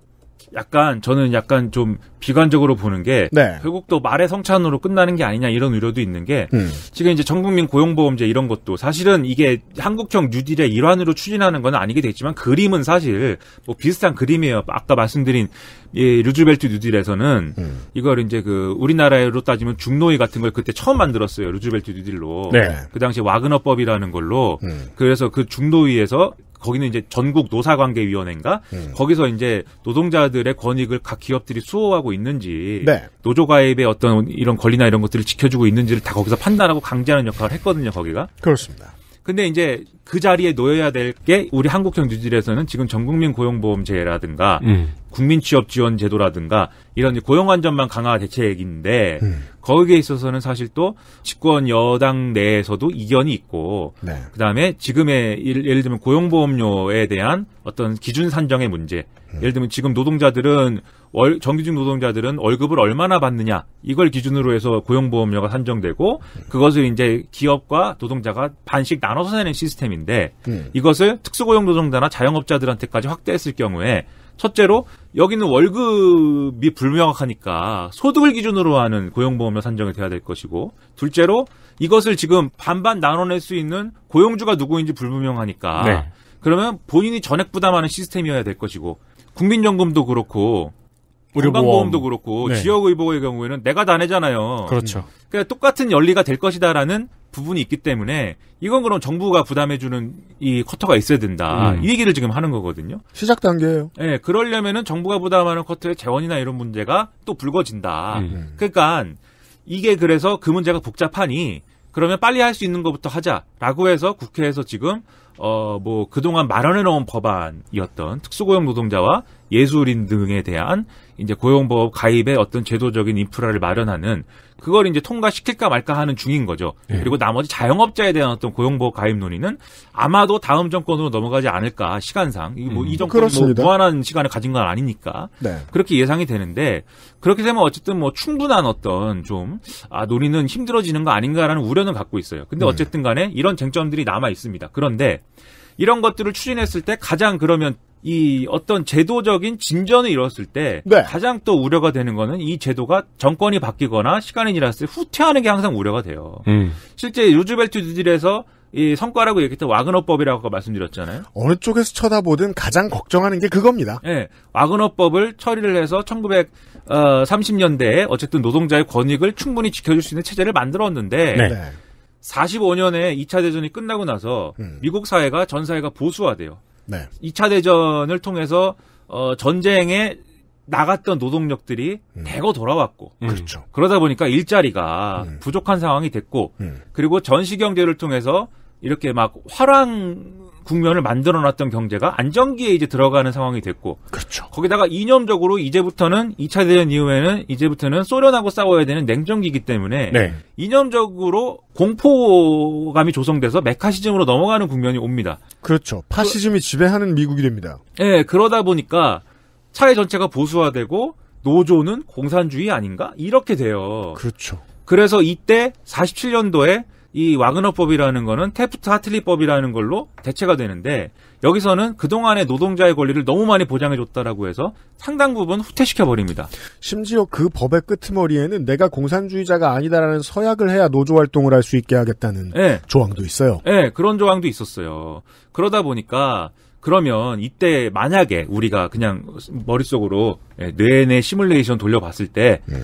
약간 저는 약간 좀 비관적으로 보는 게 네. 결국 또 말의 성찬으로 끝나는 게 아니냐 이런 우려도 있는 게 음. 지금 이제 전국민 고용보험제 이런 것도 사실은 이게 한국형 뉴딜의 일환으로 추진하는 건 아니게 됐지만 그림은 사실 뭐 비슷한 그림이에요. 아까 말씀드린 예, 루즈벨트 뉴딜에서는 음. 이걸 이제 그 우리나라로 따지면 중노위 같은 걸 그때 처음 만들었어요. 루즈벨트 뉴딜로. 네. 그 당시 와그너법이라는 걸로. 음. 그래서 그 중노위에서 거기는 이제 전국 노사관계위원회인가 음. 거기서 이제 노동자들의 권익을 각 기업들이 수호하고 있는지 네. 노조 가입의 어떤 이런 권리나 이런 것들을 지켜주고 있는지를 다 거기서 판단하고 강제하는 역할을 했거든요 거기가 그렇습니다. 근데 이제 그 자리에 놓여야 될 게 우리 한국형 뉴들에서는 지금 전국민 고용보험제라든가 음. 예. 국민취업지원제도라든가 이런 고용안전망 강화 대책인데 음. 예. 거기에 있어서는 사실 또 집권 여당 내에서도 이견이 있고 네. 그다음에 지금의 예를, 예를 들면 고용보험료에 대한 어떤 기준 산정의 문제 음. 예를 들면 지금 노동자들은 월, 정규직 노동자들은 월급을 얼마나 받느냐 이걸 기준으로 해서 고용보험료가 산정되고 그것을 이제 기업과 노동자가 반씩 나눠서 내는 시스템인데 음. 이것을 특수고용 노동자나 자영업자들한테까지 확대했을 경우에 첫째로 여기는 월급이 불명확하니까 소득을 기준으로 하는 고용보험료 산정이 돼야 될 것이고 둘째로 이것을 지금 반반 나눠낼 수 있는 고용주가 누구인지 불분명하니까 네. 그러면 본인이 전액 부담하는 시스템이어야 될 것이고 국민연금도 그렇고 건강보험도 그렇고 네. 지역의보의 경우에는 내가 다 내잖아요. 그렇죠. 음. 그러니까 똑같은 연리가 될 것이다라는 부분이 있기 때문에 이건 그럼 정부가 부담해주는 이 커터가 있어야 된다. 음. 이 얘기를 지금 하는 거거든요. 시작 단계예요. 예, 네, 그러려면은 정부가 부담하는 커터의 재원이나 이런 문제가 또 불거진다. 음. 음. 그러니까 이게 그래서 그 문제가 복잡하니 그러면 빨리 할 수 있는 것부터 하자라고 해서 국회에서 지금 어 뭐 그동안 마련해 놓은 법안이었던 특수고용 노동자와 예술인 등에 대한 이제 고용보험 가입의 어떤 제도적인 인프라를 마련하는 그걸 이제 통과시킬까 말까 하는 중인 거죠. 네. 그리고 나머지 자영업자에 대한 어떤 고용보험 가입 논의는 아마도 다음 정권으로 넘어가지 않을까 시간상 이뭐이 음. 정권이 뭐 무한한 시간을 가진 건 아니니까 네. 그렇게 예상이 되는데 그렇게 되면 어쨌든 뭐 충분한 어떤 좀 아 논의는 힘들어지는 거 아닌가라는 우려는 갖고 있어요. 근데 네. 어쨌든 간에 이런 쟁점들이 남아 있습니다. 그런데 이런 것들을 추진했을 때 가장 그러면 이 어떤 제도적인 진전을 이뤘을 때 네. 가장 또 우려가 되는 거는 이 제도가 정권이 바뀌거나 시간이 지났을 때 후퇴하는 게 항상 우려가 돼요. 음. 실제 루즈벨트 주질에서 이 성과라고 얘기했던 와그너법이라고 말씀드렸잖아요. 어느 쪽에서 쳐다보든 가장 걱정하는 게 그겁니다. 예. 네, 와그너법을 처리를 해서 1930년대에 어, 어쨌든 노동자의 권익을 충분히 지켜줄 수 있는 체제를 만들었는데 네. 45년에 2차 대전이 끝나고 나서 음. 미국 사회가 전 사회가 보수화돼요. 네. 2차 대전을 통해서 어, 전쟁에 나갔던 노동력들이 음. 대거 돌아왔고 음. 그렇죠. 그러다 보니까 일자리가 음. 부족한 상황이 됐고 음. 그리고 전시 경제를 통해서 이렇게 막 화랑 국면을 만들어놨던 경제가 안정기에 이제 들어가는 상황이 됐고, 그렇죠. 거기다가 이념적으로 이제부터는 2차 대전 이후에는 이제부터는 소련하고 싸워야 되는 냉전기이기 때문에 네. 이념적으로 공포감이 조성돼서 메카시즘으로 넘어가는 국면이 옵니다. 그렇죠. 파시즘이 그, 지배하는 미국이 됩니다. 예, 네, 그러다 보니까 차회 전체가 보수화되고 노조는 공산주의 아닌가 이렇게 돼요. 그렇죠. 그래서 이때 47년도에 이 와그너법이라는 거는 테프트 하틀리법이라는 걸로 대체가 되는데 여기서는 그동안의 노동자의 권리를 너무 많이 보장해줬다라고 해서 상당 부분 후퇴시켜버립니다. 심지어 그 법의 끄트머리에는 내가 공산주의자가 아니다라는 서약을 해야 노조활동을 할 수 있게 하겠다는 네. 조항도 있어요. 네, 그런 조항도 있었어요. 그러다 보니까 그러면 이때 만약에 우리가 그냥 머릿속으로 예, 뇌내 시뮬레이션 돌려봤을 때 네.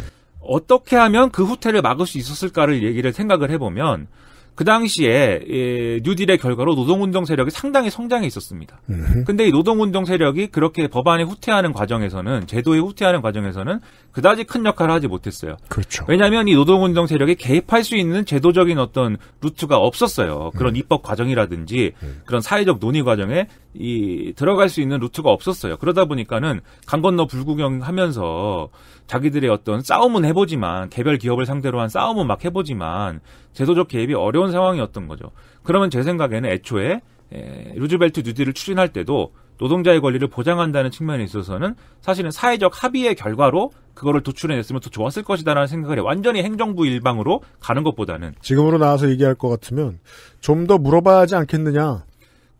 어떻게 하면 그 후퇴를 막을 수 있었을까를 얘기를 생각을 해보면 그 당시에 예, 뉴딜의 결과로 노동운동 세력이 상당히 성장해 있었습니다. 으흠. 근데 이 노동운동 세력이 그렇게 법안에 후퇴하는 과정에서는 제도에 후퇴하는 과정에서는 그다지 큰 역할을 하지 못했어요. 그렇죠. 왜냐하면 이 노동운동 세력이 개입할 수 있는 제도적인 어떤 루트가 없었어요. 그런 음. 입법 과정이라든지 음. 그런 사회적 논의 과정에 이 들어갈 수 있는 루트가 없었어요. 그러다 보니까는 강 건너 불구경하면서 자기들의 어떤 싸움은 해보지만 개별 기업을 상대로 한 싸움은 막 해보지만 제도적 개입이 어려운 상황이었던 거죠. 그러면 제 생각에는 애초에 에, 루즈벨트 뉴딜을 추진할 때도 노동자의 권리를 보장한다는 측면에 있어서는 사실은 사회적 합의의 결과로 그거를 도출해냈으면 더 좋았을 것이다라는 생각을 해요. 완전히 행정부 일방으로 가는 것보다는 지금으로 나와서 얘기할 것 같으면 좀 더 물어봐야 하지 않겠느냐.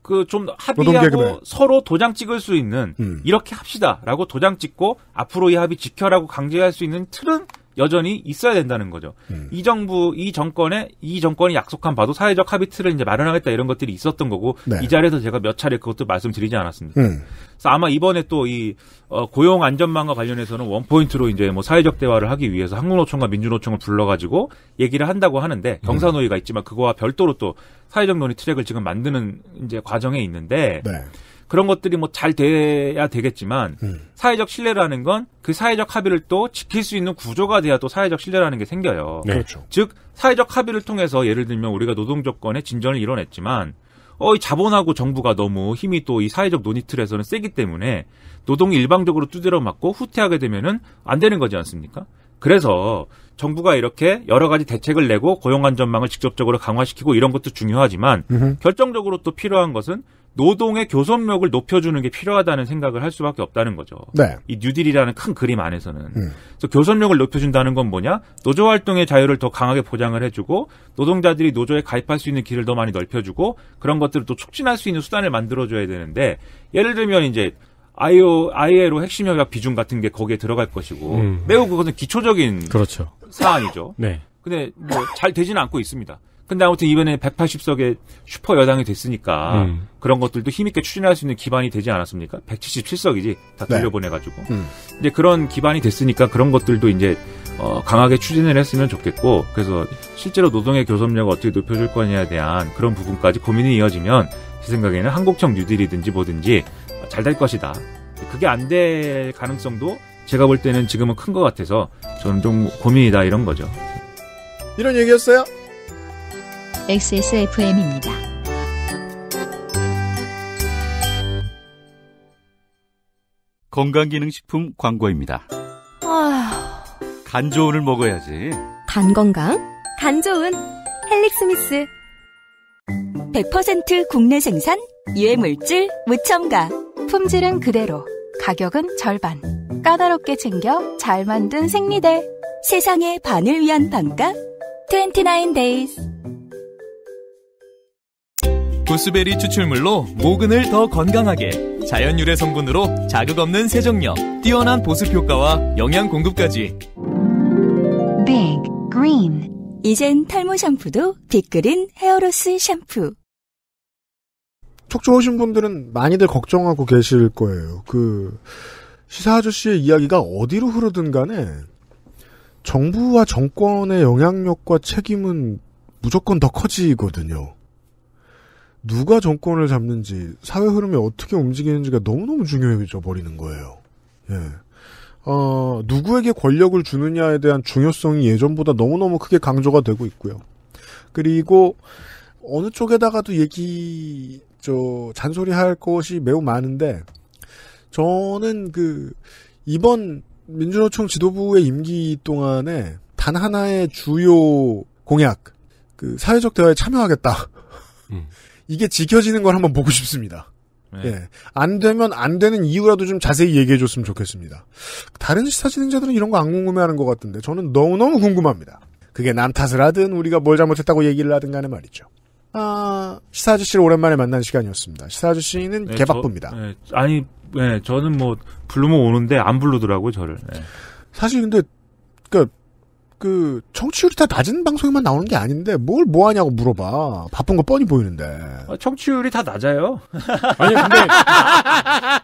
그 좀 합의하고 서로 도장 찍을 수 있는 음. 이렇게 합시다라고 도장 찍고 앞으로 이 합의 지켜라고 강제할 수 있는 틀은 여전히 있어야 된다는 거죠. 음. 이 정부, 이 정권에 이 정권이 약속한 바도 사회적 합의틀을 이제 마련하겠다 이런 것들이 있었던 거고 네. 이 자리에서 제가 몇 차례 그것도 말씀드리지 않았습니다. 음. 그래서 아마 이번에 또 이 어, 고용 안전망과 관련해서는 원 포인트로 이제 뭐 사회적 대화를 하기 위해서 한국노총과 민주노총을 불러가지고 얘기를 한다고 하는데 음. 경사노위가 있지만 그거와 별도로 또 사회적 논의 트랙을 지금 만드는 이제 과정에 있는데. 네. 그런 것들이 뭐 잘 돼야 되겠지만 음. 사회적 신뢰라는 건 그 사회적 합의를 또 지킬 수 있는 구조가 돼야 또 사회적 신뢰라는 게 생겨요. 네. 그렇죠. 즉 사회적 합의를 통해서 예를 들면 우리가 노동 조건의 진전을 이뤄냈지만 어, 이 자본하고 정부가 너무 힘이 또 이 사회적 논의 틀에서는 세기 때문에 노동이 일방적으로 두드려 맞고 후퇴하게 되면은 안 되는 거지 않습니까? 그래서 정부가 이렇게 여러 가지 대책을 내고 고용 안전망을 직접적으로 강화시키고 이런 것도 중요하지만 으흠. 결정적으로 또 필요한 것은 노동의 교섭력을 높여주는 게 필요하다는 생각을 할 수밖에 없다는 거죠. 네. 이 뉴딜이라는 큰 그림 안에서는. 음. 그래서 교섭력을 높여준다는 건 뭐냐? 노조 활동의 자유를 더 강하게 보장을 해주고 노동자들이 노조에 가입할 수 있는 길을 더 많이 넓혀주고 그런 것들을 또 촉진할 수 있는 수단을 만들어줘야 되는데 예를 들면 이제 IO, ILO 핵심 협약 비중 같은 게 거기에 들어갈 것이고 음. 매우 그것은 기초적인 그렇죠. 사안이죠. 네. 근데 뭐 잘 되지는 않고 있습니다. 근데 아무튼 이번에 180석의 슈퍼 여당이 됐으니까 음. 그런 것들도 힘있게 추진할 수 있는 기반이 되지 않았습니까? 177석이지 다 네. 돌려보내가지고 네. 음. 이제 그런 기반이 됐으니까 그런 것들도 이제 어, 강하게 추진을 했으면 좋겠고 그래서 실제로 노동의 교섭력을 어떻게 높여줄 거냐에 대한 그런 부분까지 고민이 이어지면 제 생각에는 한국형 뉴딜이든지 뭐든지 잘 될 것이다. 그게 안 될 가능성도 제가 볼 때는 지금은 큰 것 같아서 저는 좀 고민이다 이런 거죠. 이런 얘기였어요? XSFM입니다. 건강기능식품 광고입니다. 아... 간 좋은을 먹어야지. 간 건강? 간 좋은 헬릭스미스. 100% 국내 생산, 유해물질, 무첨가. 품질은 그대로, 가격은 절반. 까다롭게 챙겨 잘 만든 생리대. 세상의 반을 위한 반값 29 days. 보스베리 추출물로 모근을 더 건강하게 자연 유래 성분으로 자극 없는 세정력 뛰어난 보습 효과와 영양 공급까지 빅 그린 이젠 탈모 샴푸도 빅그린 헤어로스 샴푸 척추 오신 분들은 많이들 걱정하고 계실 거예요. 그 시사 아저씨의 이야기가 어디로 흐르든 간에 정부와 정권의 영향력과 책임은 무조건 더 커지거든요. 누가 정권을 잡는지 사회 흐름이 어떻게 움직이는지가 너무너무 중요해져 버리는 거예요. 예. 어, 누구에게 권력을 주느냐에 대한 중요성이 예전보다 너무너무 크게 강조가 되고 있고요. 그리고 어느 쪽에다가도 얘기 저 잔소리 할 것이 매우 많은데 저는 그 이번 민주노총 지도부의 임기 동안에 단 하나의 주요 공약 그 사회적 대화에 참여하겠다. 음. 이게 지켜지는 걸 한번 보고 싶습니다. 네. 예. 안 되면 안 되는 이유라도 좀 자세히 얘기해 줬으면 좋겠습니다. 다른 시사 진행자들은 이런 거 안 궁금해 하는 것 같은데 저는 너무너무 궁금합니다. 그게 남 탓을 하든 우리가 뭘 잘못했다고 얘기를 하든 간에 말이죠. 아, 시사 아저씨를 오랜만에 만난 시간이었습니다. 시사 아저씨는 네, 개박쁩니다 저, 네, 아니, 네, 저는 뭐, 불르면 오는데 안 부르더라고요, 저를. 네. 사실 근데, 그니까, 그 청취율이 다 낮은 방송에만 나오는 게 아닌데 뭘 뭐 하냐고 물어봐. 바쁜 거 뻔히 보이는데. 어, 청취율이 다 낮아요. *laughs* 아니 근데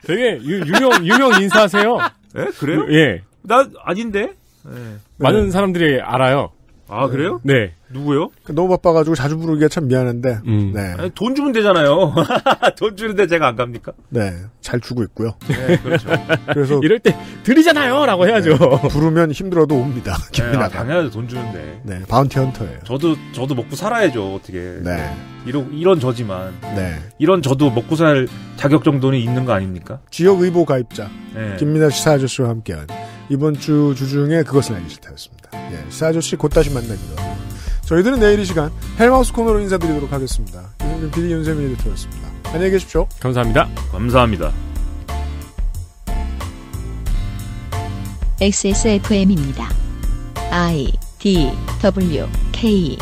되게 유, 유명 유명 인사세요. 예? 그래요? 예. 나 아닌데. 예. 많은 사람들이 알아요. 아 그래요? 네. 누구요? 그 너무 바빠가지고 자주 부르기가 참 미안한데. 음. 네. 아니, 돈 주면 되잖아요. *laughs* 돈 주는데 제가 안 갑니까? 네. 잘 주고 있고요. 네, 그렇죠. *laughs* 그래서 *laughs* 이럴 때 드리잖아요라고 해야죠. 네, 부르면 힘들어도 옵니다. 김민아. 네, 아, 당연하죠. 돈 주는데. 네. 바운티 헌터예요. 저도 저도 먹고 살아야죠. 어떻게. 네. 이런 이런 저지만. 네. 이런 저도 먹고 살 자격 정도는 있는 거 아닙니까? 지역 의보 가입자 네. 김민아 시사 아저씨와 함께한. 이번 주 주중에 그것을 알기 싫테였습니다 예, 사조씨 곧 다시 만나기로 저희들은 내일 이 시간 헬마우스 코너로 인사드리도록 하겠습니다. 이승준 PD 윤세민 에터였습니다 안녕히 계십시오. 감사합니다. 감사합니다. XSFM입니다. I D W K